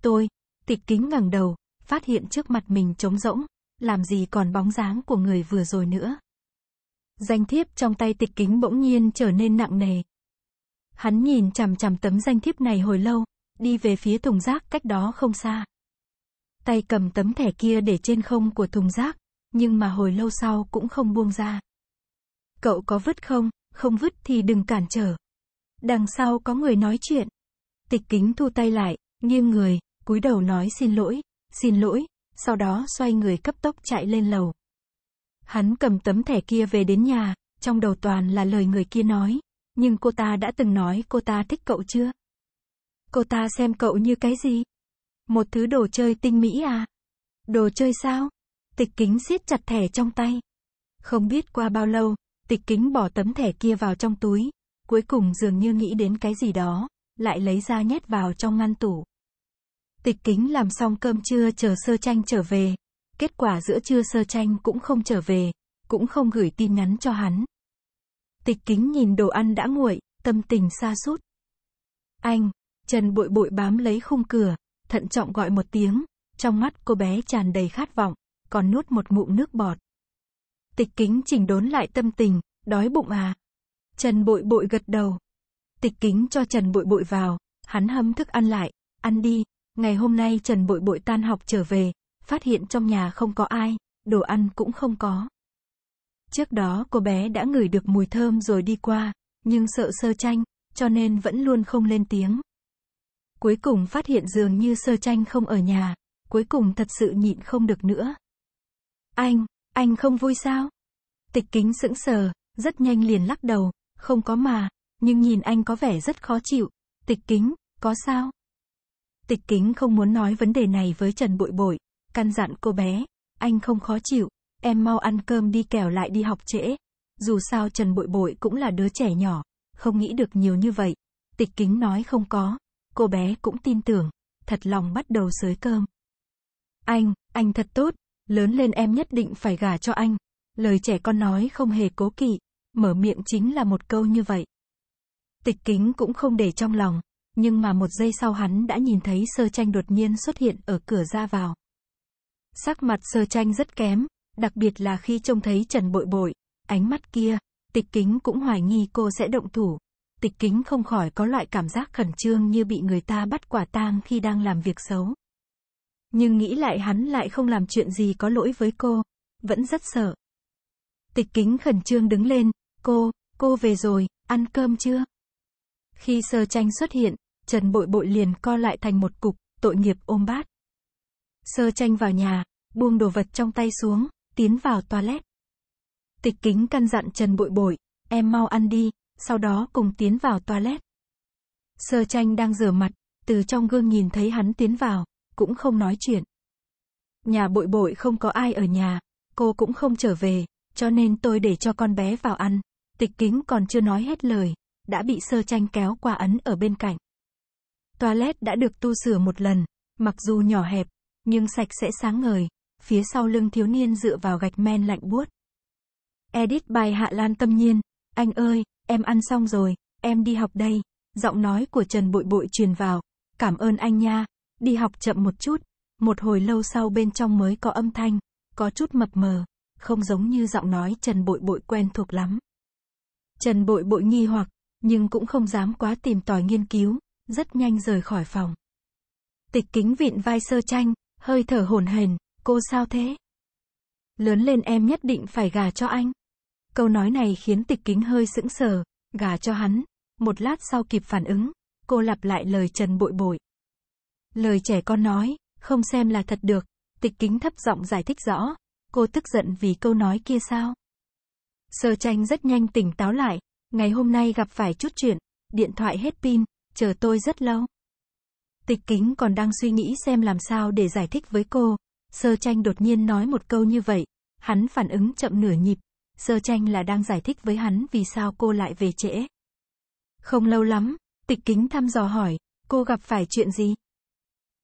Tôi, tịch kính ngẩng đầu, phát hiện trước mặt mình trống rỗng, làm gì còn bóng dáng của người vừa rồi nữa. Danh thiếp trong tay tịch kính bỗng nhiên trở nên nặng nề. Hắn nhìn chằm chằm tấm danh thiếp này hồi lâu, đi về phía thùng rác cách đó không xa. Tay cầm tấm thẻ kia để trên không của thùng rác, nhưng mà hồi lâu sau cũng không buông ra. Cậu có vứt không? Không vứt thì đừng cản trở. Đằng sau có người nói chuyện. Tịch kính thu tay lại, nghiêng người, cúi đầu nói xin lỗi, xin lỗi, sau đó xoay người cấp tốc chạy lên lầu. Hắn cầm tấm thẻ kia về đến nhà, trong đầu toàn là lời người kia nói, nhưng cô ta đã từng nói cô ta thích cậu chưa? Cô ta xem cậu như cái gì? Một thứ đồ chơi tinh mỹ à? Đồ chơi sao? Tịch kính siết chặt thẻ trong tay. Không biết qua bao lâu, tịch kính bỏ tấm thẻ kia vào trong túi, Cuối cùng dường như nghĩ đến cái gì đó, lại lấy ra nhét vào trong ngăn tủ. Tịch kính làm xong cơm trưa chờ sơ tranh trở về. Kết quả giữa trưa sơ tranh cũng không trở về, cũng không gửi tin nhắn cho hắn. Tịch kính nhìn đồ ăn đã nguội, tâm tình xa sút Anh, Trần bội bội bám lấy khung cửa, thận trọng gọi một tiếng, trong mắt cô bé tràn đầy khát vọng, còn nuốt một mụn nước bọt. Tịch kính chỉnh đốn lại tâm tình, đói bụng à. Trần bội bội gật đầu. Tịch kính cho Trần bội bội vào, hắn hâm thức ăn lại, ăn đi. Ngày hôm nay Trần bội bội tan học trở về, phát hiện trong nhà không có ai, đồ ăn cũng không có. Trước đó cô bé đã ngửi được mùi thơm rồi đi qua, nhưng sợ sơ chanh, cho nên vẫn luôn không lên tiếng. Cuối cùng phát hiện dường như sơ chanh không ở nhà, cuối cùng thật sự nhịn không được nữa. Anh, anh không vui sao? Tịch kính sững sờ, rất nhanh liền lắc đầu, không có mà, nhưng nhìn anh có vẻ rất khó chịu. Tịch kính, có sao? Tịch kính không muốn nói vấn đề này với Trần Bội Bội, căn dặn cô bé, anh không khó chịu, em mau ăn cơm đi kẻo lại đi học trễ. Dù sao Trần Bội Bội cũng là đứa trẻ nhỏ, không nghĩ được nhiều như vậy. Tịch kính nói không có, cô bé cũng tin tưởng, thật lòng bắt đầu sới cơm. Anh, anh thật tốt, lớn lên em nhất định phải gả cho anh. Lời trẻ con nói không hề cố kỵ, mở miệng chính là một câu như vậy. Tịch kính cũng không để trong lòng, nhưng mà một giây sau hắn đã nhìn thấy sơ tranh đột nhiên xuất hiện ở cửa ra vào. Sắc mặt sơ tranh rất kém, đặc biệt là khi trông thấy Trần Bội Bội, ánh mắt kia, tịch kính cũng hoài nghi cô sẽ động thủ. Tịch kính không khỏi có loại cảm giác khẩn trương như bị người ta bắt quả tang khi đang làm việc xấu. Nhưng nghĩ lại hắn lại không làm chuyện gì có lỗi với cô, vẫn rất sợ. Tịch kính khẩn trương đứng lên, Cô, cô về rồi, ăn cơm chưa? Khi sơ tranh xuất hiện, Trần bội bội liền co lại thành một cục, tội nghiệp ôm bát. Sơ tranh vào nhà, buông đồ vật trong tay xuống, tiến vào toilet. Tịch kính căn dặn Trần bội bội, em mau ăn đi, sau đó cùng tiến vào toilet. Sơ tranh đang rửa mặt, từ trong gương nhìn thấy hắn tiến vào, cũng không nói chuyện. Nhà bội bội không có ai ở nhà, cô cũng không trở về, cho nên tôi để cho con bé vào ăn, Tịch kính còn chưa nói hết lời, đã bị sơ tranh kéo qua ấn ở bên cạnh. Toilet đã được tu sửa một lần, mặc dù nhỏ hẹp, nhưng sạch sẽ sáng ngời, phía sau lưng thiếu niên dựa vào gạch men lạnh buốt. Edit bài Hạ Lan tâm nhiên, anh ơi, em ăn xong rồi, em đi học đây, giọng nói của Trần Bội Bội truyền vào, cảm ơn anh nha, đi học chậm một chút, một hồi lâu sau bên trong mới có âm thanh, có chút mập mờ, không giống như giọng nói Trần Bội Bội quen thuộc lắm. Trần bội bội nghi hoặc, nhưng cũng không dám quá tìm tòi nghiên cứu, rất nhanh rời khỏi phòng. Tịch kính vịn vai sơ tranh, hơi thở hồn hển, cô sao thế? Lớn lên em nhất định phải gà cho anh. Câu nói này khiến tịch kính hơi sững sờ, gà cho hắn. Một lát sau kịp phản ứng, cô lặp lại lời Trần bội bội. Lời trẻ con nói, không xem là thật được, tịch kính thấp giọng giải thích rõ. Cô tức giận vì câu nói kia sao? Sơ tranh rất nhanh tỉnh táo lại, ngày hôm nay gặp phải chút chuyện, điện thoại hết pin, chờ tôi rất lâu. Tịch kính còn đang suy nghĩ xem làm sao để giải thích với cô, sơ tranh đột nhiên nói một câu như vậy, hắn phản ứng chậm nửa nhịp, sơ tranh là đang giải thích với hắn vì sao cô lại về trễ. Không lâu lắm, tịch kính thăm dò hỏi, cô gặp phải chuyện gì?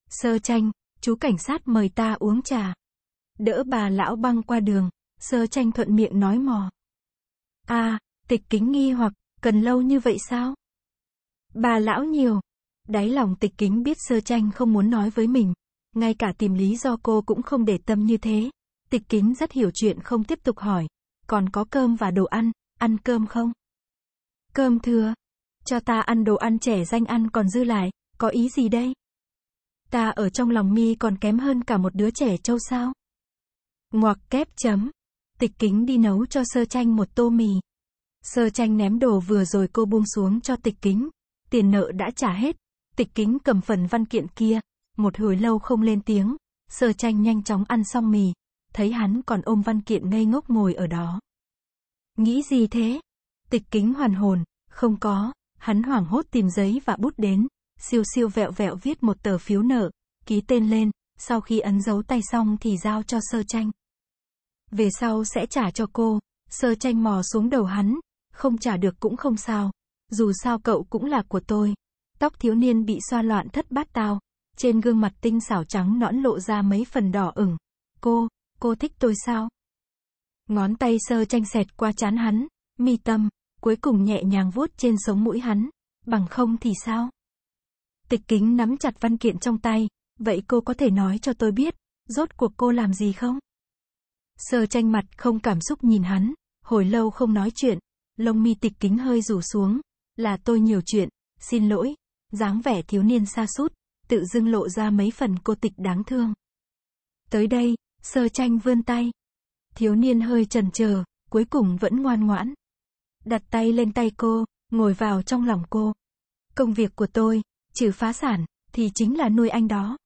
Sơ tranh, chú cảnh sát mời ta uống trà. Đỡ bà lão băng qua đường, sơ tranh thuận miệng nói mò. À, tịch kính nghi hoặc, cần lâu như vậy sao? Bà lão nhiều. Đáy lòng tịch kính biết sơ tranh không muốn nói với mình. Ngay cả tìm lý do cô cũng không để tâm như thế. Tịch kính rất hiểu chuyện không tiếp tục hỏi. Còn có cơm và đồ ăn, ăn cơm không? Cơm thừa. Cho ta ăn đồ ăn trẻ danh ăn còn dư lại, có ý gì đây? Ta ở trong lòng mi còn kém hơn cả một đứa trẻ trâu sao? Ngoặc kép chấm. Tịch kính đi nấu cho sơ chanh một tô mì. Sơ chanh ném đồ vừa rồi cô buông xuống cho tịch kính. Tiền nợ đã trả hết. Tịch kính cầm phần văn kiện kia. Một hồi lâu không lên tiếng. Sơ chanh nhanh chóng ăn xong mì. Thấy hắn còn ôm văn kiện ngây ngốc ngồi ở đó. Nghĩ gì thế? Tịch kính hoàn hồn. Không có. Hắn hoảng hốt tìm giấy và bút đến. Siêu siêu vẹo vẹo viết một tờ phiếu nợ. Ký tên lên. Sau khi ấn dấu tay xong thì giao cho sơ tranh về sau sẽ trả cho cô. Sơ tranh mò xuống đầu hắn, không trả được cũng không sao. Dù sao cậu cũng là của tôi. Tóc thiếu niên bị xoa loạn thất bát tao. Trên gương mặt tinh xảo trắng nõn lộ ra mấy phần đỏ ửng. Cô, cô thích tôi sao? Ngón tay sơ tranh xẹt qua chán hắn, mi tâm, cuối cùng nhẹ nhàng vuốt trên sống mũi hắn. Bằng không thì sao? Tịch kính nắm chặt văn kiện trong tay. Vậy cô có thể nói cho tôi biết, rốt cuộc cô làm gì không? Sơ tranh mặt không cảm xúc nhìn hắn, hồi lâu không nói chuyện, lông mi tịch kính hơi rủ xuống, là tôi nhiều chuyện, xin lỗi, dáng vẻ thiếu niên xa sút tự dưng lộ ra mấy phần cô tịch đáng thương. Tới đây, sơ tranh vươn tay. Thiếu niên hơi chần chờ, cuối cùng vẫn ngoan ngoãn. Đặt tay lên tay cô, ngồi vào trong lòng cô. Công việc của tôi, trừ phá sản, thì chính là nuôi anh đó.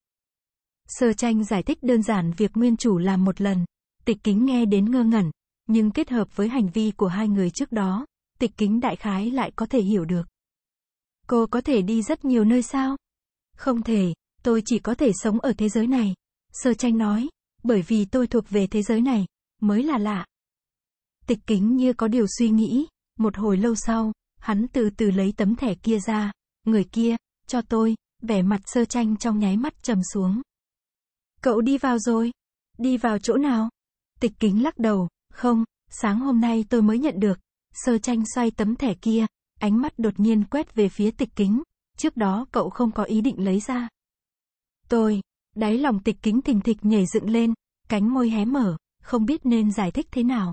Sơ tranh giải thích đơn giản việc nguyên chủ làm một lần, Tịch kính nghe đến ngơ ngẩn, nhưng kết hợp với hành vi của hai người trước đó, tịch kính đại khái lại có thể hiểu được. Cô có thể đi rất nhiều nơi sao? Không thể, tôi chỉ có thể sống ở thế giới này. Sơ tranh nói, bởi vì tôi thuộc về thế giới này, mới là lạ. Tịch kính như có điều suy nghĩ, một hồi lâu sau, hắn từ từ lấy tấm thẻ kia ra, người kia, cho tôi, vẻ mặt sơ tranh trong nháy mắt trầm xuống. Cậu đi vào rồi? Đi vào chỗ nào? Tịch kính lắc đầu, không, sáng hôm nay tôi mới nhận được. Sơ tranh xoay tấm thẻ kia, ánh mắt đột nhiên quét về phía tịch kính. Trước đó cậu không có ý định lấy ra. Tôi, đáy lòng tịch kính thình thịch nhảy dựng lên, cánh môi hé mở, không biết nên giải thích thế nào.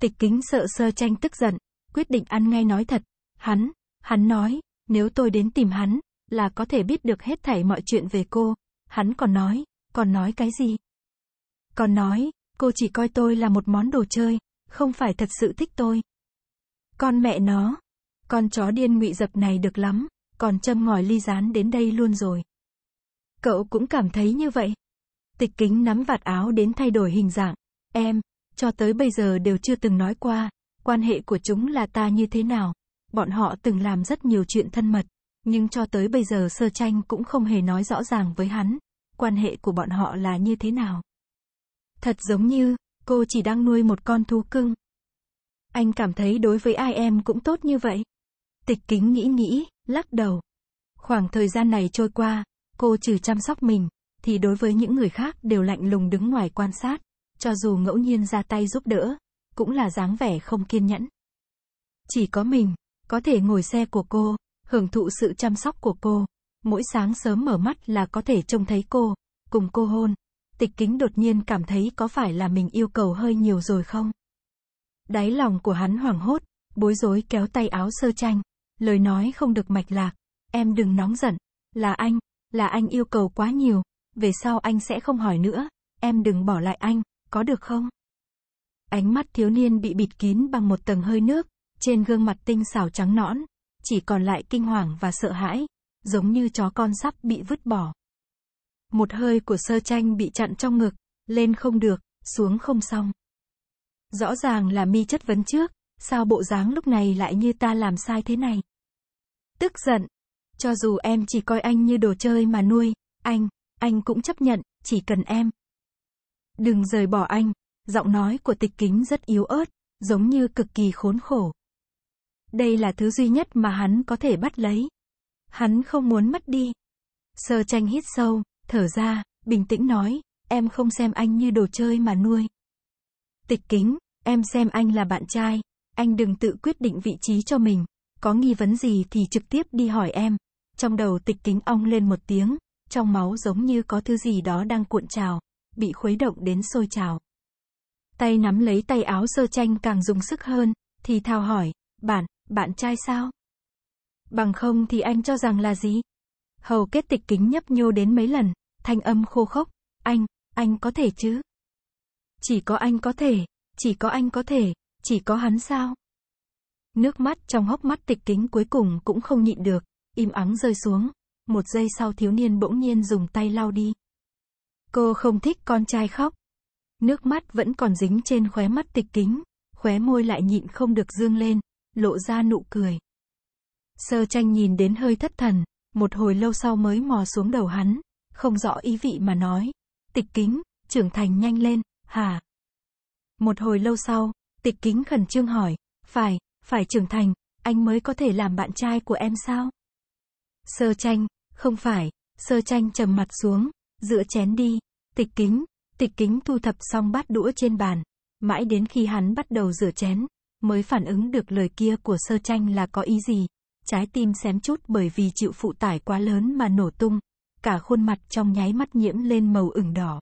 Tịch kính sợ sơ tranh tức giận, quyết định ăn ngay nói thật. Hắn, hắn nói, nếu tôi đến tìm hắn, là có thể biết được hết thảy mọi chuyện về cô. Hắn còn nói, còn nói cái gì? Còn nói, Cô chỉ coi tôi là một món đồ chơi, không phải thật sự thích tôi. Con mẹ nó, con chó điên ngụy dập này được lắm, còn châm ngòi ly rán đến đây luôn rồi. Cậu cũng cảm thấy như vậy. Tịch kính nắm vạt áo đến thay đổi hình dạng. Em, cho tới bây giờ đều chưa từng nói qua, quan hệ của chúng là ta như thế nào. Bọn họ từng làm rất nhiều chuyện thân mật, nhưng cho tới bây giờ sơ tranh cũng không hề nói rõ ràng với hắn, quan hệ của bọn họ là như thế nào. Thật giống như, cô chỉ đang nuôi một con thú cưng. Anh cảm thấy đối với ai em cũng tốt như vậy. Tịch kính nghĩ nghĩ, lắc đầu. Khoảng thời gian này trôi qua, cô trừ chăm sóc mình, thì đối với những người khác đều lạnh lùng đứng ngoài quan sát, cho dù ngẫu nhiên ra tay giúp đỡ, cũng là dáng vẻ không kiên nhẫn. Chỉ có mình, có thể ngồi xe của cô, hưởng thụ sự chăm sóc của cô. Mỗi sáng sớm mở mắt là có thể trông thấy cô, cùng cô hôn, Tịch kính đột nhiên cảm thấy có phải là mình yêu cầu hơi nhiều rồi không? Đáy lòng của hắn hoảng hốt, bối rối kéo tay áo sơ tranh. Lời nói không được mạch lạc. Em đừng nóng giận. Là anh, là anh yêu cầu quá nhiều. Về sau anh sẽ không hỏi nữa. Em đừng bỏ lại anh, có được không? Ánh mắt thiếu niên bị bịt kín bằng một tầng hơi nước, trên gương mặt tinh xảo trắng nõn, chỉ còn lại kinh hoàng và sợ hãi, giống như chó con sắp bị vứt bỏ. Một hơi của sơ tranh bị chặn trong ngực, lên không được, xuống không xong. Rõ ràng là mi chất vấn trước, sao bộ dáng lúc này lại như ta làm sai thế này. Tức giận. Cho dù em chỉ coi anh như đồ chơi mà nuôi, anh, anh cũng chấp nhận, chỉ cần em. Đừng rời bỏ anh, giọng nói của tịch kính rất yếu ớt, giống như cực kỳ khốn khổ. Đây là thứ duy nhất mà hắn có thể bắt lấy. Hắn không muốn mất đi. Sơ tranh hít sâu, thở ra, bình tĩnh nói, em không xem anh như đồ chơi mà nuôi. Tịch kính, em xem anh là bạn trai, anh đừng tự quyết định vị trí cho mình, có nghi vấn gì thì trực tiếp đi hỏi em. Trong đầu tịch kính ong lên một tiếng, trong máu giống như có thứ gì đó đang cuộn trào, bị khuấy động đến sôi trào. Tay nắm lấy tay áo sơ tranh càng dùng sức hơn, thì thào hỏi, bạn, bạn trai sao? Bằng không thì anh cho rằng là gì? Hầu kết tịch kính nhấp nhô đến mấy lần, thanh âm khô khốc, anh, anh có thể chứ? Chỉ có anh có thể, chỉ có anh có thể, chỉ có hắn sao? Nước mắt trong hốc mắt tịch kính cuối cùng cũng không nhịn được, im ắng rơi xuống. Một giây sau thiếu niên bỗng nhiên dùng tay lau đi. Cô không thích con trai khóc. Nước mắt vẫn còn dính trên khóe mắt tịch kính, khóe môi lại nhịn không được dương lên, lộ ra nụ cười. Sơ tranh nhìn đến hơi thất thần, một hồi lâu sau mới mò xuống đầu hắn, không rõ ý vị mà nói. Tịch kính, trưởng thành nhanh lên, hả? Một hồi lâu sau, tịch kính khẩn trương hỏi, phải, phải trưởng thành, anh mới có thể làm bạn trai của em sao? Sơ tranh, không phải, sơ tranh trầm mặt xuống, dựa chén đi, tịch kính, tịch kính thu thập xong bát đũa trên bàn, mãi đến khi hắn bắt đầu rửa chén, mới phản ứng được lời kia của sơ tranh là có ý gì, trái tim xém chút bởi vì chịu phụ tải quá lớn mà nổ tung cả khuôn mặt trong nháy mắt nhiễm lên màu ửng đỏ.